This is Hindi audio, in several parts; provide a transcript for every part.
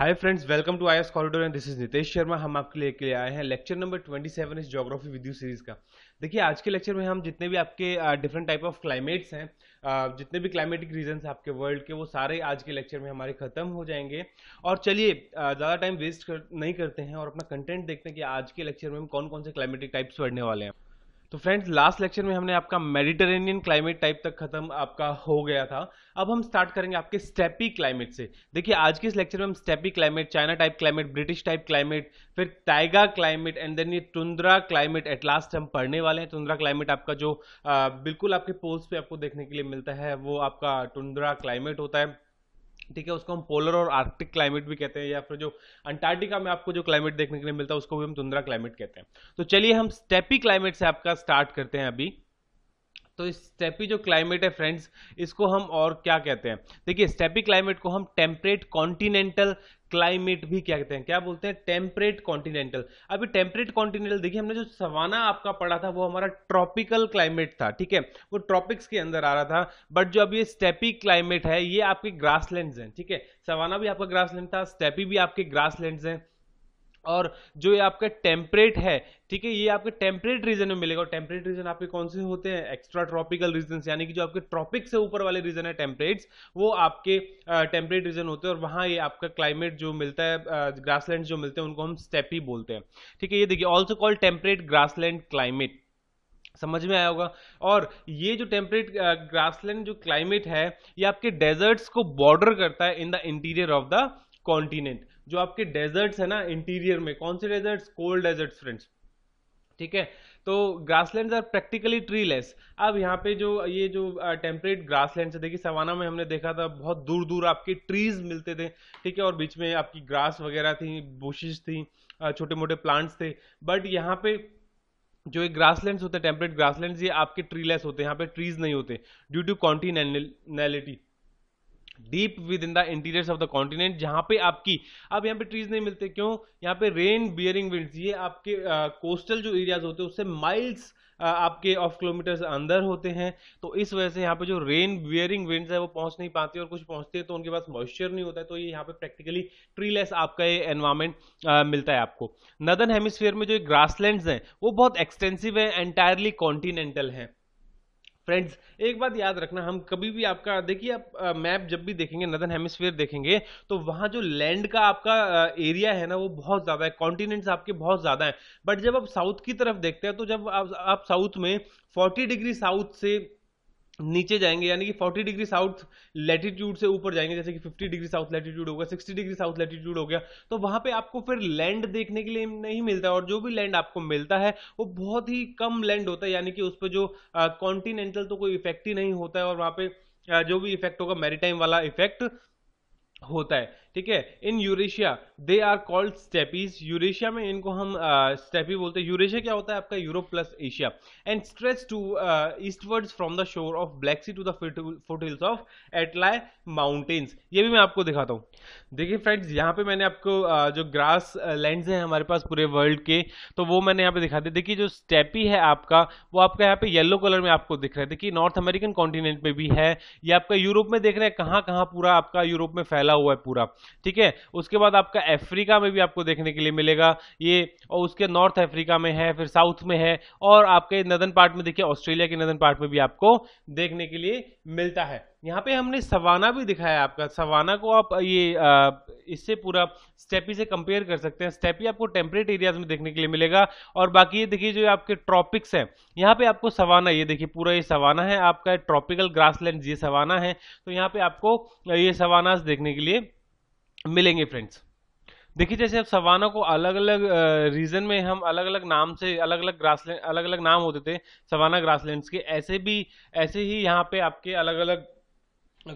hi friends welcome to I S corridor and this is Nitesh Sharma हम आपके लिए के लिए आए हैं लेक्चर नंबर 27 इस ज्योग्राफी विद यू सीरीज का देखिए आज के लेक्चर में हम जितने भी आपके डिफरेंट टाइप ऑफ क्लाइमेट्स हैं जितने भी क्लाइमेटिक रीजंस आपके वर्ल्ड के वो सारे आज के लेक्चर में हमारे खत्म हो जाएंगे और चलिए ज़्यादा टाइम वेस्ट कर, नहीं करते हैं और अपना कंटेंट देखते हैं कि आज के लेक्चर में हम कौन कौन से क्लाइमेटिक टाइप्स पढ़ने वाले हैं तो फ्रेंड्स लास्ट लेक्चर में हमने आपका मेडिटेरेनियन क्लाइमेट टाइप तक खत्म आपका हो गया था अब हम स्टार्ट करेंगे आपके स्टेपी क्लाइमेट से देखिए आज के इस लेक्चर में हम steppe climate China type climate British type climate फिर टाइगा क्लाइमेट एंड देन ये टुंद्रा क्लाइमेट एट लास्ट हम पढ़ने वाले हैं टुंद्रा क्लाइमेट आपका जो आ, बिल्कुल आपके पोस्ट पे आपको देखने के लिए मिलता है वो आपका टुंद्रा क्लाइमेट होता है ठीक है उसको हम पोलर और आर्कटिक क्लाइमेट भी कहते हैं या फिर जो अंटार्कटिका में आपको जो क्लाइमेट देखने के लिए मिलता है उसको भी हम तुंद्रा क्लाइमेट कहते हैं तो चलिए हम स्टेपी क्लाइमेट से आपका स्टार्ट करते हैं अभी तो स्टेपी जो क्लाइमेट है फ्रेंड्स इसको हम और क्या कहते हैं देखिए स्टेपी क्लाइमेट को हम टेम्परेट कॉन्टिनेंटल क्लाइमेट भी क्या कहते हैं क्या बोलते हैं टेम्परेट कॉन्टिनेंटल अभी टेम्परेट कॉन्टिनेंटल देखिए हमने जो सवाना आपका पढ़ा था वो हमारा ट्रॉपिकल क्लाइमेट था ठीक है वो ट्रॉपिक्स के अंदर आ रहा था बट जो अभी ये स्टेपी क्लाइमेट है ये आपके ग्रासलैंड्स हैं ठीक है सवाना भी आपका ग्रासलैंड था स्टेपी भी आपके ग्रासलैंड्स हैं और जो ये आपका टेम्परेट है ठीक है ये आपके टेम्परेट रीजन में मिलेगा और टेम्परेट रीजन आपके कौन से होते हैं एक्स्ट्रा ट्रॉपिकल रीजन यानी कि जो आपके ट्रॉपिक से ऊपर वाले रीजन है टेम्परेट्स वो आपके टेम्परेट रीजन होते हैं और वहाँ ये आपका क्लाइमेट जो मिलता है ग्रास जो मिलते हैं उनको हम स्टेपी बोलते हैं ठीक है ये देखिए also called temperate grass climate समझ में आया होगा और ये जो टेम्परेट ग्रासलैंड जो क्लाइमेट है ये आपके डेजर्ट्स को बॉर्डर करता है in the interior of the continent जो आपके डेजर्ट्स है ना इंटीरियर में कौन से डेजर्ट्स कोल्ड डेजर्ट्स फ्रेंड्स ठीक है तो ग्रासलैंड्स आर प्रैक्टिकली ट्रीलेस अब यहाँ पे जो ये जो टेम्परेट ग्रासलैंड्स है देखिए सवाना में हमने देखा था बहुत दूर दूर आपके ट्रीज मिलते थे ठीक है और बीच में आपकी ग्रास वगैरह थी बुशेज थी छोटे मोटे प्लांट्स थे बट यहाँ पे जो ग्रास ग्रासलैंड्स होते हैं टेम्परेट ग्रासलैंड्स ये आपके ट्रीलेस होते हैं यहाँ पे ट्रीज नहीं होते due to continentality deep within the interior of the continent जहां पे आपकी अब यहाँ पे ट्रीज नहीं मिलते क्यों यहाँ पे रेन बियरिंग विंड्स ये आपके कोस्टल जो एरियाज होते हैं उससे माइल्स आपके ऑफ किलोमीटर अंदर होते हैं तो इस वजह से यहाँ पे जो रेन बियरिंग विंड्स है वो पहुंच नहीं पाती और कुछ पहुंचते हैं तो उनके पास मॉइस्चर नहीं होता है तो ये यहाँ पे प्रैक्टिकली ट्रीलेस आपका ये एनवायरमेंट मिलता है आपको नदन हेमिस्फीयर में जो ग्रासलैंड्स हैं वो बहुत एक्सटेंसिव है एंटायरली कॉन्टिनेंटल है फ्रेंड्स एक बात याद रखना हम कभी भी आपका देखिए आप मैप जब भी देखेंगे नदन हेमिस्फीयर देखेंगे तो वहाँ जो लैंड का आपका एरिया है ना वो बहुत ज़्यादा है कॉन्टिनेंट्स आपके बहुत ज़्यादा है बट जब आप साउथ की तरफ देखते हैं तो जब आप, आप साउथ में फोर्टी डिग्री साउथ से नीचे जाएंगे यानी कि 40 डिग्री साउथ लैटीट्यूड से ऊपर जाएंगे जैसे कि 50 डिग्री साउथ हो होगा 60 डिग्री साउथ लैटीट्यूड हो गया तो वहां पे आपको फिर लैंड देखने के लिए नहीं मिलता और जो भी लैंड आपको मिलता है वो बहुत ही कम लैंड होता है यानी कि उस पर जो कॉन्टिनेंटल तो कोई इफेक्ट ही नहीं होता है और वहां पे जो भी इफेक्ट होगा मेरी वाला इफेक्ट होता है ठीक है in Eurasia they are called steppes Eurasia में इनको हम स्टेपी uh, बोलते हैं यूरेशिया क्या होता है आपका Europe plus Asia and stretch to eastwards from the shore of Black Sea to the foothills of एटलाय माउंटेन्स ये भी मैं आपको दिखाता हूँ देखिए फ्रेंड्स यहाँ पे मैंने आपको uh, जो ग्रास लैंड है हमारे पास पूरे वर्ल्ड के तो वो मैंने यहाँ पे दिखा दिया देखिए जो स्टेपी है आपका वो आपका यहाँ पे येलो कलर में आपको दिख रहा है देखिए नॉर्थ अमेरिकन कॉन्टिनेंट में भी है ये आपका यूरोप में देख रहे हैं कहाँ कहाँ पूरा आपका यूरोप में फैला हुआ है पूरा ठीक है उसके बाद आपका अफ्रीका में भी आपको देखने के लिए मिलेगा ये और उसके नॉर्थ अफ्रीका में है फिर साउथ में है और आपके नदन पार्ट में देखिए ऑस्ट्रेलिया के नदन पार्ट में भी आपको देखने के लिए मिलता है यहाँ पे हमने सवाना भी दिखाया आपका सवाना को आप ये इससे पूरा स्टेपी से कंपेयर कर सकते हैं स्टेपी आपको टेम्परेट एरियाज में देखने के लिए मिलेगा और बाकी ये देखिए जो आपके ट्रॉपिक्स हैं यहाँ पे आपको सवाना ये देखिए पूरा ये सवाना है आपका ट्रॉपिकल ग्रासलैंड ये सवाना है तो यहाँ पे आपको ये सवाना देखने के लिए मिलेंगे फ्रेंड्स देखिए जैसे अब सवाना को अलग अलग रीजन में हम अलग अलग नाम से अलग अलग ग्रास अलग अलग नाम होते थे सवाना ग्रासलैंड्स के ऐसे भी ऐसे ही यहाँ पे आपके अलग अलग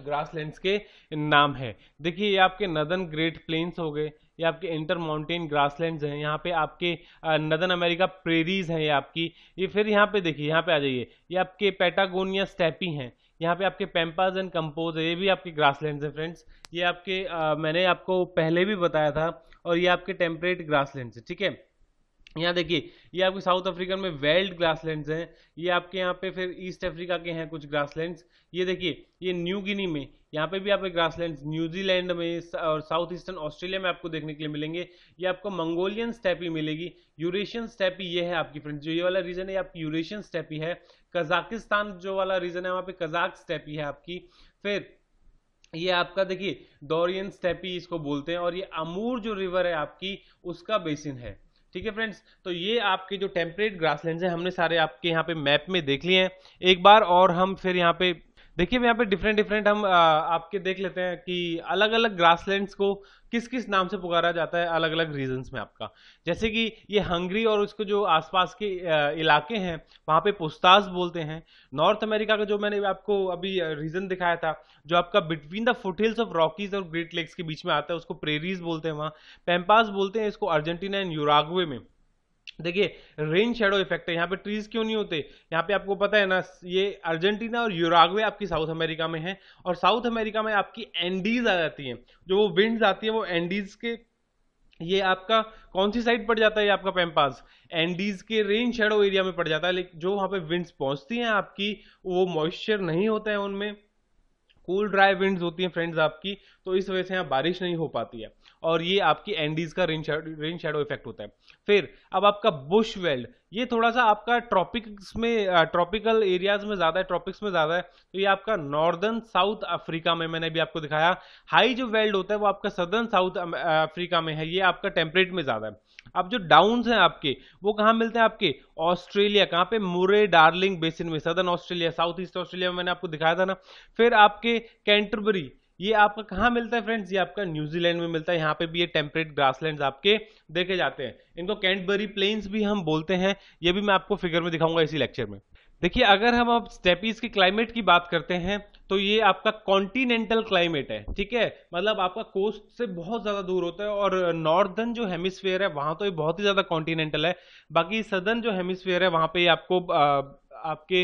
ग्रासलैंड्स के नाम है देखिए ये आपके नदन ग्रेट प्लेन्स हो गए ये आपके इंटर माउंटेन ग्रासलैंड्स हैं यहाँ पे आपके नदन अमेरिका प्रेरीज हैं ये आपकी ये फिर यहाँ पे देखिए यहाँ पे आ जाइए ये आपके पैटागोनिया स्टेपी हैं यहाँ पे आपके पेम्पाज एंड कंपोज ये भी आपके लैंड है फ्रेंड्स ये आपके आ, मैंने आपको पहले भी बताया था और ये आपके टेम्परेट लैंड है ठीक है यहाँ देखिए ये आपके साउथ अफ्रीका में वेल्ड ग्रासलैंड्स हैं ये आपके यहाँ पे फिर ईस्ट अफ्रीका के हैं कुछ ग्रासलैंड्स ये देखिए ये न्यू गिनी में यहाँ पे भी आपको ग्रास लैंड न्यूजीलैंड में और साउथ ईस्टर्न ऑस्ट्रेलिया में आपको देखने के लिए मिलेंगे ये आपको मंगोलियन स्टेपी मिलेगी यूरेशियन स्टेपी ये है आपकी फ्रेंड जो ये वाला रीजन है आपकी यूरेशियन स्टेपी है कजाकिस्तान जो वाला रीजन है वहाँ पे कजाक स्टेपी है आपकी फिर ये आपका देखिए डोरियन स्टेपी इसको बोलते हैं और ये अमूर जो रिवर है आपकी उसका बेसिन है ठीक है फ्रेंड्स तो ये आपके जो टेम्परेट ग्रासलैंड्स है हमने सारे आपके यहाँ पे मैप में देख लिए हैं एक बार और हम फिर यहाँ पे देखिए यहाँ पे डिफरेंट डिफरेंट हम आ, आपके देख लेते हैं कि अलग अलग ग्रासलैंड्स को किस किस नाम से पुकारा जाता है अलग अलग रीजन्स में आपका जैसे कि ये हंगरी और उसको जो आसपास के इलाके हैं वहाँ पे पुस्ताज बोलते हैं नॉर्थ अमेरिका का जो मैंने आपको अभी रीजन दिखाया था जो आपका between the foothills of Rockies और ग्रेट लेक्स के बीच में आता है उसको प्रेरीज बोलते हैं वहाँ पेम्पास बोलते हैं इसको अर्जेंटीना एंड यूरागवे में देखिए रेन शेडो इफेक्ट है यहाँ पे ट्रीज क्यों नहीं होते यहाँ पे आपको पता है ना ये अर्जेंटीना और यूरागवे आपकी साउथ अमेरिका में है और साउथ अमेरिका में आपकी एंडीज आ जाती है जो वो विंड्स आती है वो एंडीज के ये आपका कौन सी साइड पड़ जाता है ये आपका पेम्पास एंडीज के रेन शेडो एरिया में पड़ जाता है लेकिन जो वहाँ पे विंड्स पहुंचती हैं आपकी वो मॉइस्चर नहीं होता है उनमें कूल ड्राई विंड्स होती हैं फ्रेंड्स आपकी तो इस वजह से यहाँ बारिश नहीं हो पाती है और ये आपकी एंडीज का रेन रेन शेडो इफेक्ट होता है फिर अब आपका बुश वेल्ड ये थोड़ा सा आपका ट्रॉपिक्स में ट्रॉपिकल एरियाज में ज़्यादा है ट्रॉपिक्स में ज़्यादा है तो ये आपका नॉर्दर्न साउथ अफ्रीका में मैंने भी आपको दिखाया हाई जो वेल्ड होता है वो आपका सदर्न साउथ अफ्रीका में है ये आपका टेम्परेट में ज़्यादा है अब जो डाउन है आपके वो कहाँ मिलते हैं आपके ऑस्ट्रेलिया कहाँ पे मुरे डार्लिंग बेसिन में southern Australia south east Australia में मैंने आपको दिखाया था ना फिर आपके कैंटरबरी ये आपका कहाँ मिलता है फ्रेंड्स ये आपका न्यूजीलैंड में मिलता है यहाँ पे भी ये टेम्परेट ग्रासलैंड्स आपके देखे जाते हैं इनको कैंटबरी प्लेन्स भी हम बोलते हैं ये भी मैं आपको फिगर में दिखाऊंगा इसी लेक्चर में देखिए अगर हम अब स्टेपीज के क्लाइमेट की बात करते हैं तो ये आपका कॉन्टिनेंटल क्लाइमेट है ठीक है मतलब आपका कोस्ट से बहुत ज़्यादा दूर होता है और नॉर्दर्न जो हेमिस्फेयर है वहां तो ये बहुत ही ज़्यादा कॉन्टिनेंटल है बाकी सदर्न जो हेमिस्फेयर है वहां पे आपको आ, आपके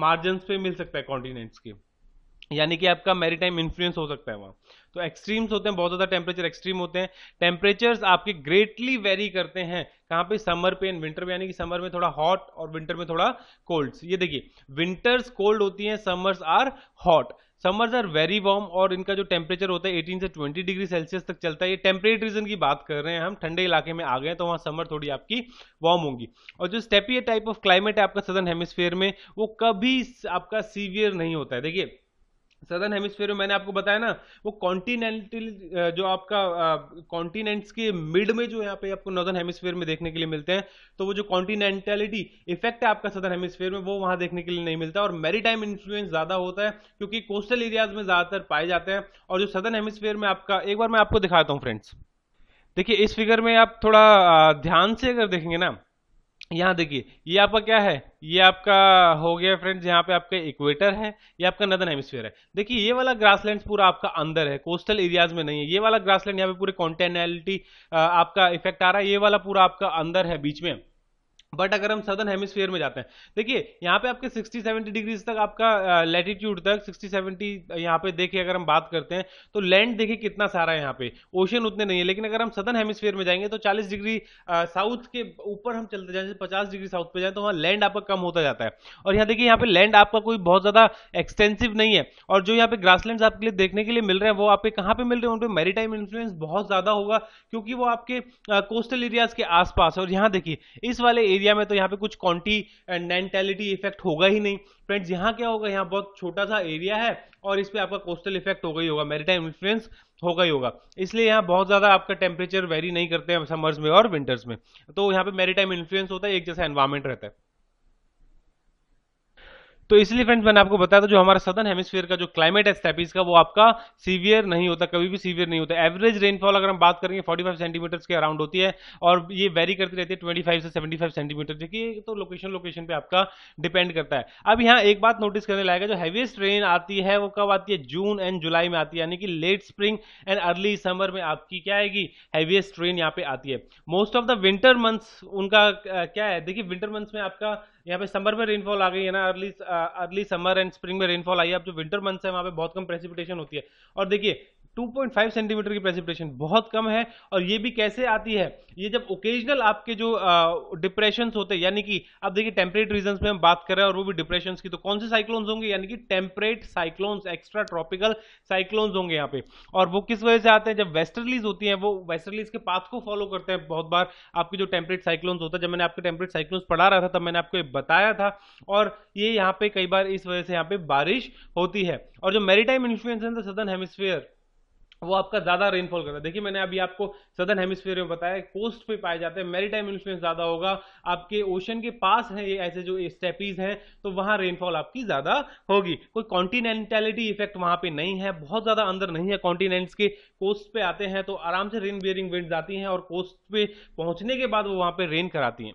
मार्जिन पे मिल सकता है कॉन्टिनेंट्स के यानी कि आपका मैरीटाइम इन्फ्लुएंस हो सकता है वहाँ तो एक्सट्रीम्स होते हैं बहुत ज़्यादा टेम्परेचर एक्सट्रीम होते हैं टेम्परेचर्स आपके ग्रेटली वेरी करते हैं कहाँ पे समर पे एंड विंटर में यानी कि समर में थोड़ा हॉट और विंटर में थोड़ा कोल्ड ये देखिए विंटर्स कोल्ड होती हैं summers are hot summers are very warm और इनका जो टेम्परेचर होता है एटीन से ट्वेंटी डिग्री सेल्सियस तक चलता है ये टेम्परेट रीजन की बात कर रहे हैं हम ठंडे इलाके में आ गए तो वहाँ समर थोड़ी आपकी वार्म होगी और जो स्टेपी टाइप ऑफ क्लाइमेट है आपका सदर्न हेमिस्फेयर में वो कभी आपका सीवियर नहीं होता है देखिए सदर्न हेमिस्फेयर में मैंने आपको बताया ना वो कॉन्टिनेंटल जो आपका कॉन्टिनेंट्स के मिड में जो यहाँ पे आपको नॉर्दर्न हेमिस्फेयर में देखने के लिए मिलते हैं तो वो जो कॉन्टिनेंटलिटी इफेक्ट है आपका सदर्न हेमिस्फेयर में वो वहां देखने के लिए नहीं मिलता और मेरीटाइम इन्फ्लुएंस ज्यादा होता है क्योंकि कोस्टल एरियाज में ज्यादातर पाए जाते हैं और जो सदर्न हेमिसफेयर में आपका एक बार मैं आपको दिखाता हूँ फ्रेंड्स देखिए इस फिगर में आप थोड़ा ध्यान से अगर देखेंगे ना यहाँ देखिए ये आपका क्या है ये आपका हो गया फ्रेंड्स यहाँ पे आपका इक्वेटर है ये आपका नदन हेमिस्फीयर है देखिए ये वाला ग्रासलैंड्स पूरा आपका अंदर है कोस्टल एरियाज में नहीं है ये वाला ग्रासलैंड यहाँ पे पूरे कॉन्टेनलिटी आपका इफेक्ट आ रहा है ये वाला पूरा आपका अंदर है बीच में बट अगर हम सदर्न हेमिस्फीयर में जाते हैं देखिए यहाँ पे आपके 60 70 डिग्रीज तक आपका लैटिट्यूड तक 60 70 यहाँ पे देखिए अगर हम बात करते हैं तो लैंड देखिए कितना सारा है यहाँ पे ओशन उतने नहीं है लेकिन अगर हम सदर्न हेमिस्फीयर में जाएंगे तो 40 डिग्री साउथ के ऊपर हम चलते जाए पचास डिग्री साउथ पे जाए तो वहाँ लैंड आपका कम होता जाता है और यहाँ देखिए यहाँ पे लैंड आपका कोई बहुत ज़्यादा एक्सटेंसिव नहीं है और जो यहाँ पे ग्रास आपके लिए देखने के लिए मिल रहे हैं वो आपके कहाँ पे मिल रहे हैं उन पर टाइम इन्फ्लुएंस बहुत ज़्यादा होगा क्योंकि वो आपके कोस्टल एरियाज के आसपास और यहाँ देखिए इस वाले एरिया में तो यहाँ पे कुछ कॉन्टी नेंटेलिटी इफेक्ट होगा ही नहीं फ्रेंड्स यहाँ क्या होगा यहाँ बहुत छोटा सा एरिया है और इस पर आपका कोस्टल इफेक्ट होगा ही होगा मेरीटाइम इन्फ्लुएंस होगा ही होगा इसलिए यहाँ बहुत ज़्यादा आपका टेम्परेचर वेरी नहीं करते हैं समर्स में और विंटर्स में तो यहाँ पे मेरीटाइम इन्फ्लुएंस होता है एक जैसा एनवायरमेंट रहता है तो इसलिए फ्रेंड्स मैंने आपको बताया था जो हमारा सदन हेमिसफेयर का जो क्लाइमेट है स्टेपीज का वो आपका सीवियर नहीं होता कभी भी सीवियर नहीं होता एवरेज रेनफॉल अगर हम बात करेंगे फोर्टी फाइव सेंटीमीटर के अराउंड होती है और ये वेरी करती रहती है ट्वेंटी फाइव से सेवेंटी फाइव सेंटीमीटर देखिए तो लोकेशन लोकेशन पे आपका डिपेंड करता है अब यहाँ एक बात नोटिस करने लायक है जो हैवीएस्ट रेन आती है वो कब आती है जून एंड जुलाई में आती है यानी कि late spring and early summer में आपकी क्या आएगी हैवीएस्ट रेन यहाँ पे आती है most of the winter months उनका क्या है देखिए विंटर मंथ्स में आपका यहाँ पे समर में रेनफॉल आ गई है ना early early summer and spring में रेनफॉल आई है अब जो विंटर मंथ्स है वहाँ पे बहुत कम प्रेसिपिटेशन होती है और देखिए 2.5 सेंटीमीटर की प्रेसिपिटेशन बहुत कम है और ये भी कैसे आती है ये जब ओकेजनल आपके जो डिप्रेशन होते हैं यानी कि आप देखिए टेम्परेट रीजन में हम बात कर रहे हैं और वो भी डिप्रेशन की तो कौन से साइक्लोन्स होंगे यानी कि temperate cyclones extra tropical cyclones होंगे यहाँ पे और वो किस वजह से आते हैं जब वेस्टर्लीज होती है वो वेस्टर्लीज के पाथ को फॉलो करते हैं बहुत बार आपकी जो टेम्परेट साइक्लोन्स होता है जब मैंने आपके टेम्परेट साइक्लोन्स पढ़ा रहा था तब मैंने आपको बताया था और ये यहाँ पे कई बार इस वजह से यहाँ पे बारिश होती है और जो मेरीटाइम इन्फ्लुएंस है सदर्न वो आपका ज़्यादा रेनफॉल करता है देखिए मैंने अभी आपको सदर्न हेमिस्फीयर में बताया कोस्ट पे पाए जाते हैं टाइम इन्फ्लुएंस ज़्यादा होगा आपके ओशन के पास हैं ये ऐसे जो स्टेपीज हैं तो वहाँ रेनफॉल आपकी ज़्यादा होगी कोई कॉन्टिनेंटलिटी इफेक्ट वहाँ पे नहीं है बहुत ज़्यादा अंदर नहीं है कॉन्टिनेंट्स के कोस्ट पे आते हैं तो आराम से रेन बियरिंग विंड्स आती हैं और कोस्ट पे पहुँचने के बाद वो वहाँ पर रेन कराती हैं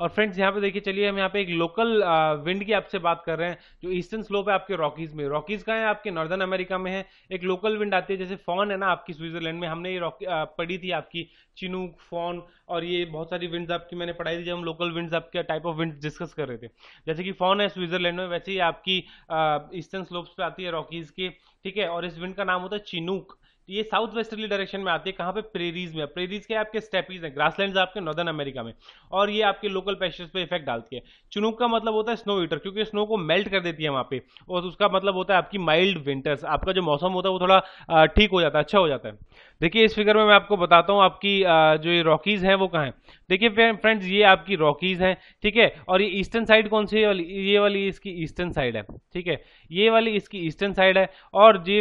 और फ्रेंड्स यहाँ पे देखिए चलिए हम यहाँ पे एक लोकल विंड की आपसे बात कर रहे हैं जो ईस्टर्न स्लोप है आपके रॉकीज में रॉकीज का है आपके नॉर्दर्न अमेरिका में है एक लोकल विंड आती है जैसे फॉन है ना आपकी स्विट्जरलैंड में हमने ये रॉकी पढ़ी थी आपकी चिनूक फॉन और ये बहुत सारी विंड्स आपकी मैंने पढ़ाई थी जब हम लोकल विंड्स आपके टाइप ऑफ विंड डिस्कस कर रहे थे जैसे कि फॉन है स्विट्जरलैंड में वैसे ही आपकी ईस्टर्न स्लोप्स पे आती है रॉकीज के ठीक है और इस विंड का नाम होता है चिनूक तो ये साउथ वेस्टर्ली डायरेक्शन में आती है कहाँ पे प्रेरीज में प्रेरीज के आपके स्टेपीज हैं ग्रासलैंड आपके नॉर्दर्न अमेरिका में और ये आपके लोकल पेस्टर्स पे इफेक्ट डालती है चुनूक का मतलब होता है स्नो ईटर क्योंकि स्नो को मेल्ट कर देती है वहाँ पे और उसका मतलब होता है आपकी माइल्ड विंटर्स आपका जो मौसम होता है वो थोड़ा ठीक हो जाता है अच्छा हो जाता है देखिए इस फिगर में मैं आपको बताता हूँ आपकी जो ये रॉकीज हैं वो कहाँ हैं देखिए फ्रेंड्स ये आपकी रॉकीज हैं ठीक है और ये ईस्टर्न साइड कौन सी है ये वाली इसकी ईस्टर्न साइड है ठीक है ये वाली इसकी ईस्टर्न साइड है और ये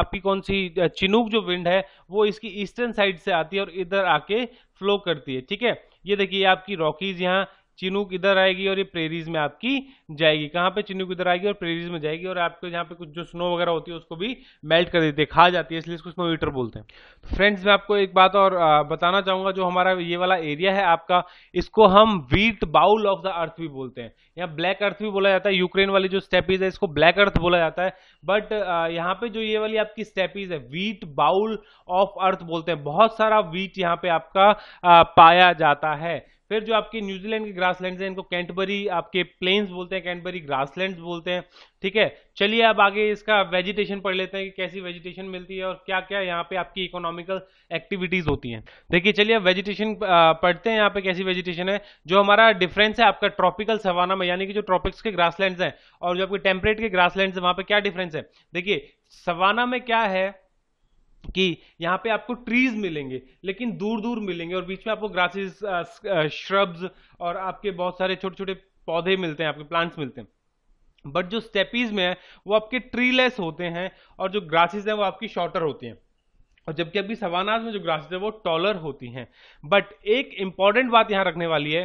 आपकी कौन सी चिनूक जो विंड है वो इसकी ईस्टर्न साइड से आती है और इधर आके फ्लो करती है ठीक है ये देखिए आपकी रॉकीज यहाँ चिनूक इधर आएगी और ये प्रेरीज में आपकी जाएगी कहाँ पे चिनूक इधर आएगी और प्रेरीज में जाएगी और आपके यहाँ पे कुछ जो स्नो वगैरह होती है उसको भी मेल्ट कर देती है खा जाती है इसलिए इसको स्नो ईटर बोलते हैं तो फ्रेंड्स मैं आपको एक बात और बताना चाहूंगा जो हमारा ये वाला एरिया है आपका इसको हम wheat bowl of the earth भी बोलते हैं यहाँ ब्लैक अर्थ भी बोला जाता है यूक्रेन वाली जो स्टेपीज है इसको ब्लैक अर्थ बोला जाता है बट यहाँ पे जो ये वाली आपकी स्टेपीज है वीट बाउल ऑफ अर्थ बोलते हैं बहुत सारा वीट यहाँ पे आपका पाया जाता है फिर जो आपकी न्यूजीलैंड के ग्रास हैं इनको कैंटबरी आपके प्लेन्स बोलते हैं कैंटबरी ग्रास बोलते हैं ठीक है चलिए अब आगे इसका वेजिटेशन पढ़ लेते हैं कि कैसी वेजिटेशन मिलती है और क्या क्या यहाँ पे आपकी इकोनॉमिकल एक्टिविटीज होती हैं देखिए चलिए वेजिटेशन पढ़ते हैं यहाँ पे कैसी वेजिटेशन है जो हमारा डिफरेंस है आपका ट्रॉपिकल सवाना में यानी कि जो ट्रॉपिक्स के ग्रास हैं और जो आपके टेम्परेट के ग्रास हैं वहाँ पर क्या डिफरेंस है देखिए सवाना में क्या है कि यहाँ पे आपको ट्रीज मिलेंगे लेकिन दूर दूर मिलेंगे और बीच में आपको ग्रासेस श्रब्स और आपके बहुत सारे छोटे छोटे पौधे मिलते हैं आपके प्लांट्स मिलते हैं बट जो स्टेपीज में है वो आपके ट्रीलेस होते हैं और जो ग्रासेस हैं वो आपकी शॉर्टर होती हैं और जबकि अभी सवानाज में जो ग्रासेस है वो टॉलर होती हैं बट एक इंपॉर्टेंट बात यहाँ रखने वाली है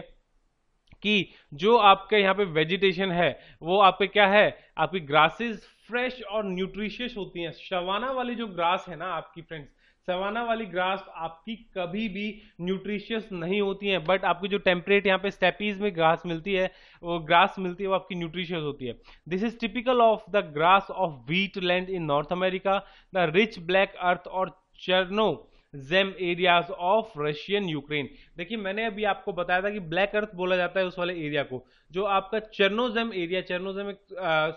कि जो आपके यहाँ पे वेजिटेशन है वो आपके क्या है आपकी ग्रासेस फ्रेश और न्यूट्रिशियस होती हैं शवाना वाली जो ग्रास है ना आपकी फ्रेंड्स सवाना वाली ग्रास आपकी कभी भी न्यूट्रिशियस नहीं होती है बट आपको जो टेम्परेट यहाँ पे स्टेपीज में ग्रास मिलती है वो ग्रास मिलती है वो आपकी न्यूट्रिशियस होती है this is typical of the grass of wheat land in North America the rich black earth और chernozem areas of Russian Ukraine देखिए मैंने अभी आपको बताया था कि ब्लैक अर्थ बोला जाता है उस वाले एरिया को जो आपका चर्नोजेम एरिया चर्नोजेम एक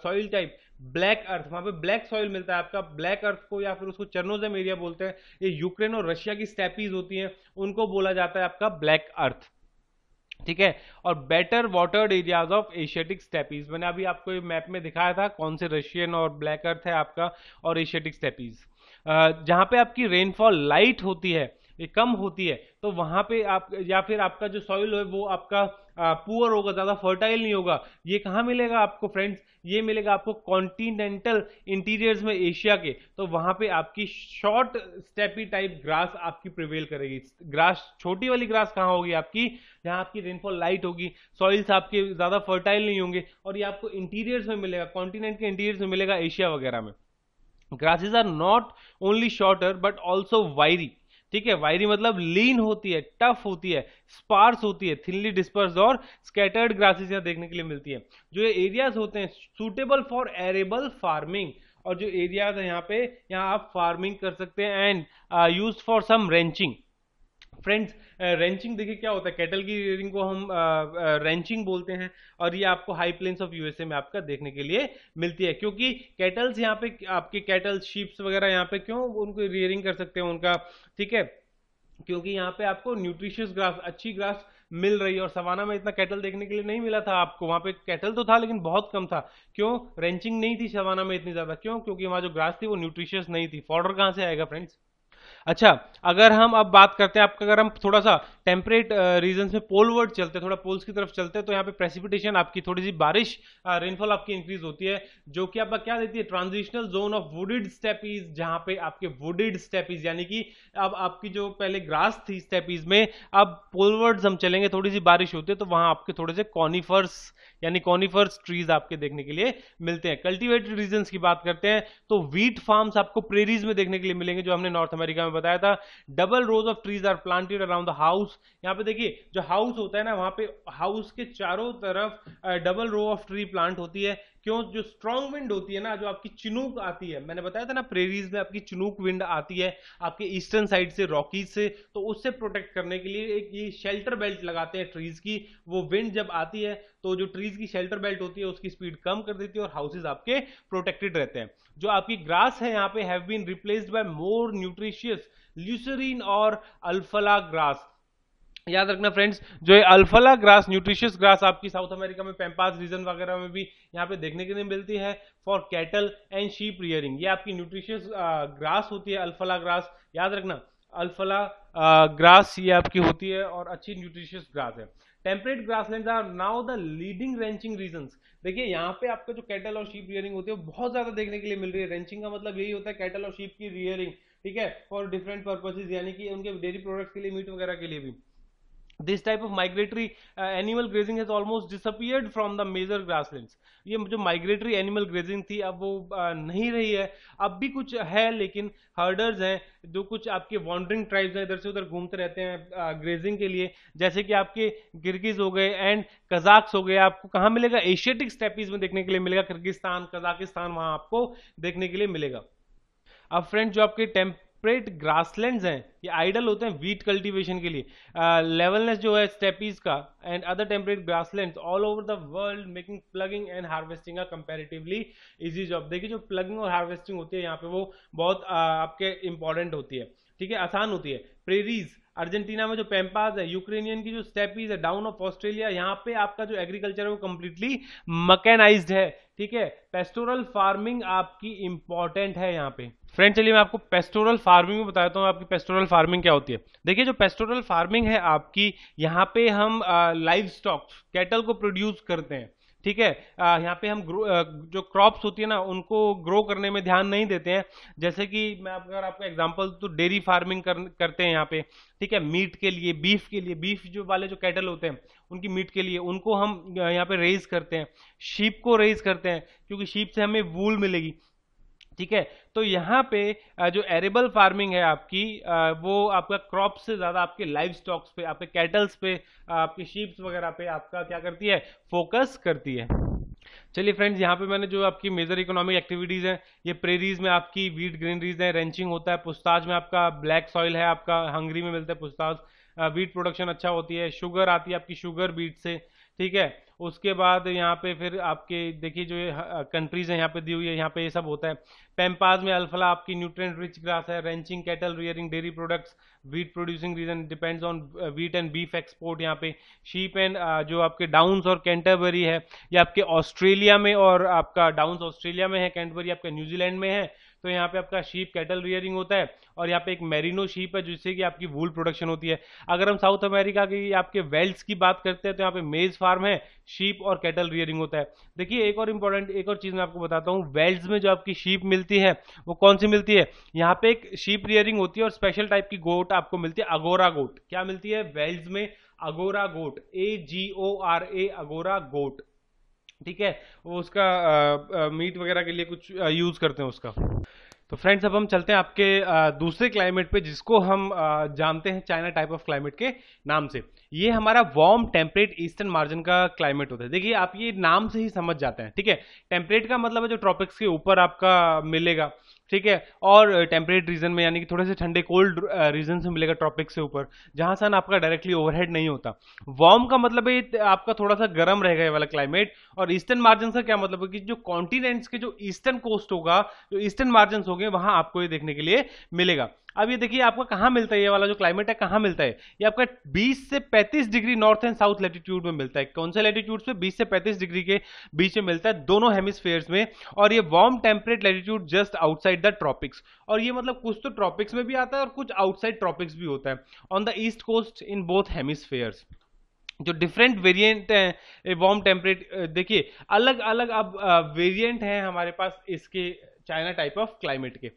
सॉइल टाइप ब्लैक अर्थ वहां पे ब्लैक सॉइल मिलता है आपका ब्लैक अर्थ को या फिर उसको चर्नोजम एरिया बोलते हैं ये यूक्रेन और रशिया की स्टेपीज होती हैं उनको बोला जाता है आपका ब्लैक अर्थ ठीक है और better watered areas of Asiatic steppes मैंने अभी आपको मैप में दिखाया था कौन से रशियन और ब्लैक अर्थ है आपका और एशियाटिक स्टेपीज जहां पे आपकी रेनफॉल लाइट होती है ये कम होती है तो वहां पे आप या फिर आपका जो सॉइल है वो आपका पुअर होगा ज़्यादा फर्टाइल नहीं होगा ये कहाँ मिलेगा आपको फ्रेंड्स ये मिलेगा आपको कॉन्टिनेंटल इंटीरियर्स में एशिया के तो वहां पे आपकी शॉर्ट स्टेपी टाइप ग्रास आपकी प्रिवेल करेगी ग्रास छोटी वाली ग्रास कहाँ होगी आपकी जहाँ आपकी रेनफॉल लाइट होगी सॉइल्स आपके ज़्यादा फर्टाइल नहीं होंगे और ये आपको इंटीरियर्स में मिलेगा कॉन्टिनेंट के इंटीरियर्स में मिलेगा एशिया वगैरह में grasses are not only shorter but also wiry ठीक है वायरी मतलब लीन होती है टफ होती है स्पार्स होती है थिनली डिस्पर्स और स्कैटर्ड ग्रासेस यहाँ देखने के लिए मिलती है जो ये एरियाज होते हैं सुटेबल फॉर एरेबल फार्मिंग और जो एरियाज है यहाँ पे यहाँ आप फार्मिंग कर सकते हैं and use for some ranching friends ranching uh, देखिए क्या होता है कैटल की रियरिंग को हम रेंचिंग uh, uh, बोलते हैं और ये आपको हाई प्लेन्स ऑफ यूएसए में आपका देखने के लिए मिलती है क्योंकि कैटल्स यहाँ पे आपके कैटल्स शीप्स वगैरह यहाँ पे क्यों उनको रियरिंग कर सकते हैं उनका ठीक है क्योंकि यहाँ पे आपको न्यूट्रिशियस ग्रास अच्छी ग्रास मिल रही है और सवाना में इतना कैटल देखने के लिए नहीं मिला था आपको वहाँ पे कैटल तो था लेकिन बहुत कम था क्यों रेंचिंग नहीं थी सवाना में इतनी ज़्यादा क्यों क्योंकि वहाँ जो ग्रास थी वो न्यूट्रिशियस नहीं थी फॉर्डर कहाँ से आएगा फ्रेंड्स अच्छा अगर हम अब बात करते हैं आपका अगर हम थोड़ा सा टेम्परेट रीजन में पोलवर्ड चलते हैं थोड़ा पोल्स की तरफ चलते हैं तो यहाँ पे प्रेसिपिटेशन आपकी थोड़ी सी बारिश रेनफॉल आपकी इंक्रीज होती है जो कि आपका क्या देती है transitional zone of wooded steppes जहाँ पे आपके वुडेड स्टेपीज यानी कि अब आपकी जो पहले ग्रास थी स्टेपीज में अब पोलवर्ड्स हम चलेंगे थोड़ी सी बारिश होती है तो वहाँ आपके थोड़े से कॉनिफर्स यानी कॉनिफर्स ट्रीज आपके देखने के लिए मिलते हैं कल्टीवेटेड रीजन की बात करते हैं तो वीट फार्म आपको प्रेरीज में देखने के लिए मिलेंगे जो हमने नॉर्थ अमेरिका में बताया था double rows of trees are planted around the house यहाँ पे देखिए जो हाउस होता है ना वहां पे हाउस के चारों तरफ double row of tree plant होती है क्यों जो स्ट्रांग विंड होती है ना जो आपकी चिनूक आती है मैंने बताया था ना प्रेरीज में आपकी चिनूक विंड आती है आपके ईस्टर्न साइड से रॉकीज से तो उससे प्रोटेक्ट करने के लिए एक ये शेल्टर बेल्ट लगाते हैं ट्रीज की वो विंड जब आती है तो जो ट्रीज की शेल्टर बेल्ट होती है उसकी स्पीड कम कर देती है और हाउसेज आपके प्रोटेक्टेड रहते हैं जो आपकी ग्रास है यहाँ पे have been replaced by more nutritious lucerne और अल्फला ग्रास याद रखना फ्रेंड्स जो ये अल्फला ग्रास न्यूट्रिशियस ग्रास आपकी साउथ अमेरिका में पेम्पास रीजन वगैरह में भी यहाँ पे देखने के लिए मिलती है for cattle and sheep rearing ये आपकी न्यूट्रिशियस ग्रास होती है अल्फला ग्रास याद रखना अल्फला ग्रास ये आपकी होती है और अच्छी न्यूट्रिशियस ग्रास है temperate land are now the leading ranching region देखिए यहाँ पे आपका जो कैटल और शीप रियरिंग होती है बहुत ज्यादा देखने के लिए मिल रही है रेंचिंग का मतलब यही होता है कैटल और शीप की रियरिंग ठीक है फॉर डिफरेंट पर्पजेज यानी कि उनके डेयरी प्रोडक्ट्स के लिए मीट वगैरह के लिए भी this type of migratory animal grazing has almost disappeared from the major grass ये जो माइग्रेटरी एनिमल ग्रेजिंग थी अब वो uh, नहीं रही है अब भी कुछ है लेकिन हर्डर्स हैं जो कुछ आपके वॉन्ड्रिंग ट्राइब्स हैं इधर से उधर घूमते रहते हैं ग्रेजिंग uh, के लिए जैसे कि आपके गिरगिज हो गए एंड कजाक्स हो गए आपको कहाँ मिलेगा एशियाटिक स्टेपीज में देखने के लिए मिलेगा किर्गिस्तान कजाकिस्तान वहाँ आपको देखने के लिए मिलेगा अब फ्रेंड जो आपके टेम्प स्प्रेड ग्रासलैंड्स हैं ये आइडल होते हैं वीट कल्टीवेशन के लिए लेवलनेस uh, जो है स्टेपीज का and other temperate grasslands all over the world making ploughing and harvesting का कंपेरेटिवली इजी जॉब देखिए जो प्लगिंग और हार्वेस्टिंग होती है यहाँ पे वो बहुत uh, आपके इंपॉर्टेंट होती है ठीक है आसान होती है प्रेरीज अर्जेंटीना में जो पेम्पास है यूक्रेनियन की जो स्टेपीज है डाउन ऑफ ऑस्ट्रेलिया यहाँ पे आपका जो एग्रीकल्चर है वो कंप्लीटली मकेनाइज है ठीक है पेस्टोरल फार्मिंग आपकी इंपॉर्टेंट है यहाँ पे फ्रेंड चलिए मैं आपको पेस्टोरल फार्मिंग में बताता हूँ आपकी पेस्टोरल फार्मिंग क्या होती है देखिए जो पेस्टोरल फार्मिंग है आपकी यहाँ पे हम लाइव स्टॉक कैटल को प्रोड्यूस करते हैं ठीक है यहाँ पे हम ग्रो जो क्रॉप्स होती है ना उनको ग्रो करने में ध्यान नहीं देते हैं जैसे कि मैं अगर आपको एग्जांपल तो डेयरी फार्मिंग कर, करते हैं यहाँ पे ठीक है मीट के लिए बीफ के लिए बीफ जो वाले जो कैटल होते हैं उनकी मीट के लिए उनको हम यहाँ पे रेज करते हैं शीप को रेज करते हैं क्योंकि शीप से हमें वूल मिलेगी ठीक है तो यहाँ पे जो एरेबल फार्मिंग है आपकी वो आपका क्रॉप से ज़्यादा आपके लाइव स्टॉक्स पे आपके कैटल्स पे आपके शीप्स वगैरह पे आपका क्या करती है फोकस करती है चलिए फ्रेंड्स यहाँ पे मैंने जो आपकी मेजर इकोनॉमिक एक्टिविटीज़ हैं ये प्रेरीज में आपकी वीट ग्रीनरीज है रेंचिंग होता है पुस्ताज में आपका ब्लैक सॉइल है आपका हंगरी में मिलता है पुस्ताज वीट प्रोडक्शन अच्छा होती है शुगर आती है आपकी शुगर बीट से ठीक है उसके बाद यहाँ पे फिर आपके देखिए जो कंट्रीज है यहाँ पे दी हुई है यहाँ पे ये सब होता है पेम्पाज में अल्फला आपकी न्यूट्रिएंट रिच ग्रास है ranching cattle rearing dairy products wheat producing region depends on wheat and beef export यहाँ पे शीप एंड जो आपके डाउन्स और कैंटरबरी है ये आपके ऑस्ट्रेलिया में और आपका डाउन्स ऑस्ट्रेलिया में है कैंटबरी आपका न्यूजीलैंड में है तो यहाँ पे आपका शीप कैटल रियरिंग होता है और यहाँ पे एक मेरिनो शीप है जिससे कि आपकी वूल प्रोडक्शन होती है अगर हम साउथ अमेरिका की आपके वेल्स की बात करते हैं तो यहाँ पे मेज फार्म है शीप और कैटल रियरिंग होता है देखिए एक और इंपॉर्टेंट एक और चीज़ मैं आपको बताता हूँ वेल्स में जो आपकी शीप मिलती है वो कौन सी मिलती है यहाँ पे एक शीप रियरिंग होती है और स्पेशल टाइप की गोट आपको मिलती है अगोरा गोट क्या मिलती है वेल्स में अगोरा गोट ए जी ओ आर ए अगोरा गोट ठीक है वो उसका आ, आ, मीट वगैरह के लिए कुछ यूज़ करते हैं उसका तो फ्रेंड्स अब हम चलते हैं आपके दूसरे क्लाइमेट पे जिसको हम जानते हैं चाइना टाइप ऑफ क्लाइमेट के नाम से ये हमारा वार्म टेम्परेट ईस्टर्न मार्जिन का क्लाइमेट होता है देखिए आप ये नाम से ही समझ जाते हैं ठीक है टेम्परेट का मतलब है जो ट्रॉपिक्स के ऊपर आपका मिलेगा ठीक है और टेम्परेट रीजन में यानी कि थोड़े से ठंडे कोल्ड रीजन से मिलेगा ट्रॉपिक से ऊपर जहां सन आपका डायरेक्टली ओवरहेड नहीं होता वार्म का मतलब है आपका थोड़ा सा गर्म रहेगा ये वाला क्लाइमेट और ईस्टर्न मार्जिन का क्या मतलब है कि जो कॉन्टिनेंट्स के जो ईस्टर्न कोस्ट होगा जो ईस्टर्न मार्जिन गए वहां आपको ये देखने के लिए मिलेगा अब ये देखिए आपका कहाँ मिलता है ये वाला जो क्लाइमेट है कहाँ मिलता है ये आपका 20 से 35 degree north and south latitude में मिलता है कौन से लेटीट्यूड पे 20 से 35 डिग्री के बीच में मिलता है दोनों हेमिस्फेयर्स में और ये warm temperate latitude just outside the tropics और ये मतलब कुछ तो ट्रॉपिक्स में भी आता है और कुछ आउटसाइड ट्रॉपिक्स भी होता है on the east coast in both hemispheres जो डिफरेंट वेरिएंट हैं वार्म टेम्परेट देखिए अलग अलग अब वेरिएंट हैं हमारे पास इसके चाइना टाइप ऑफ क्लाइमेट के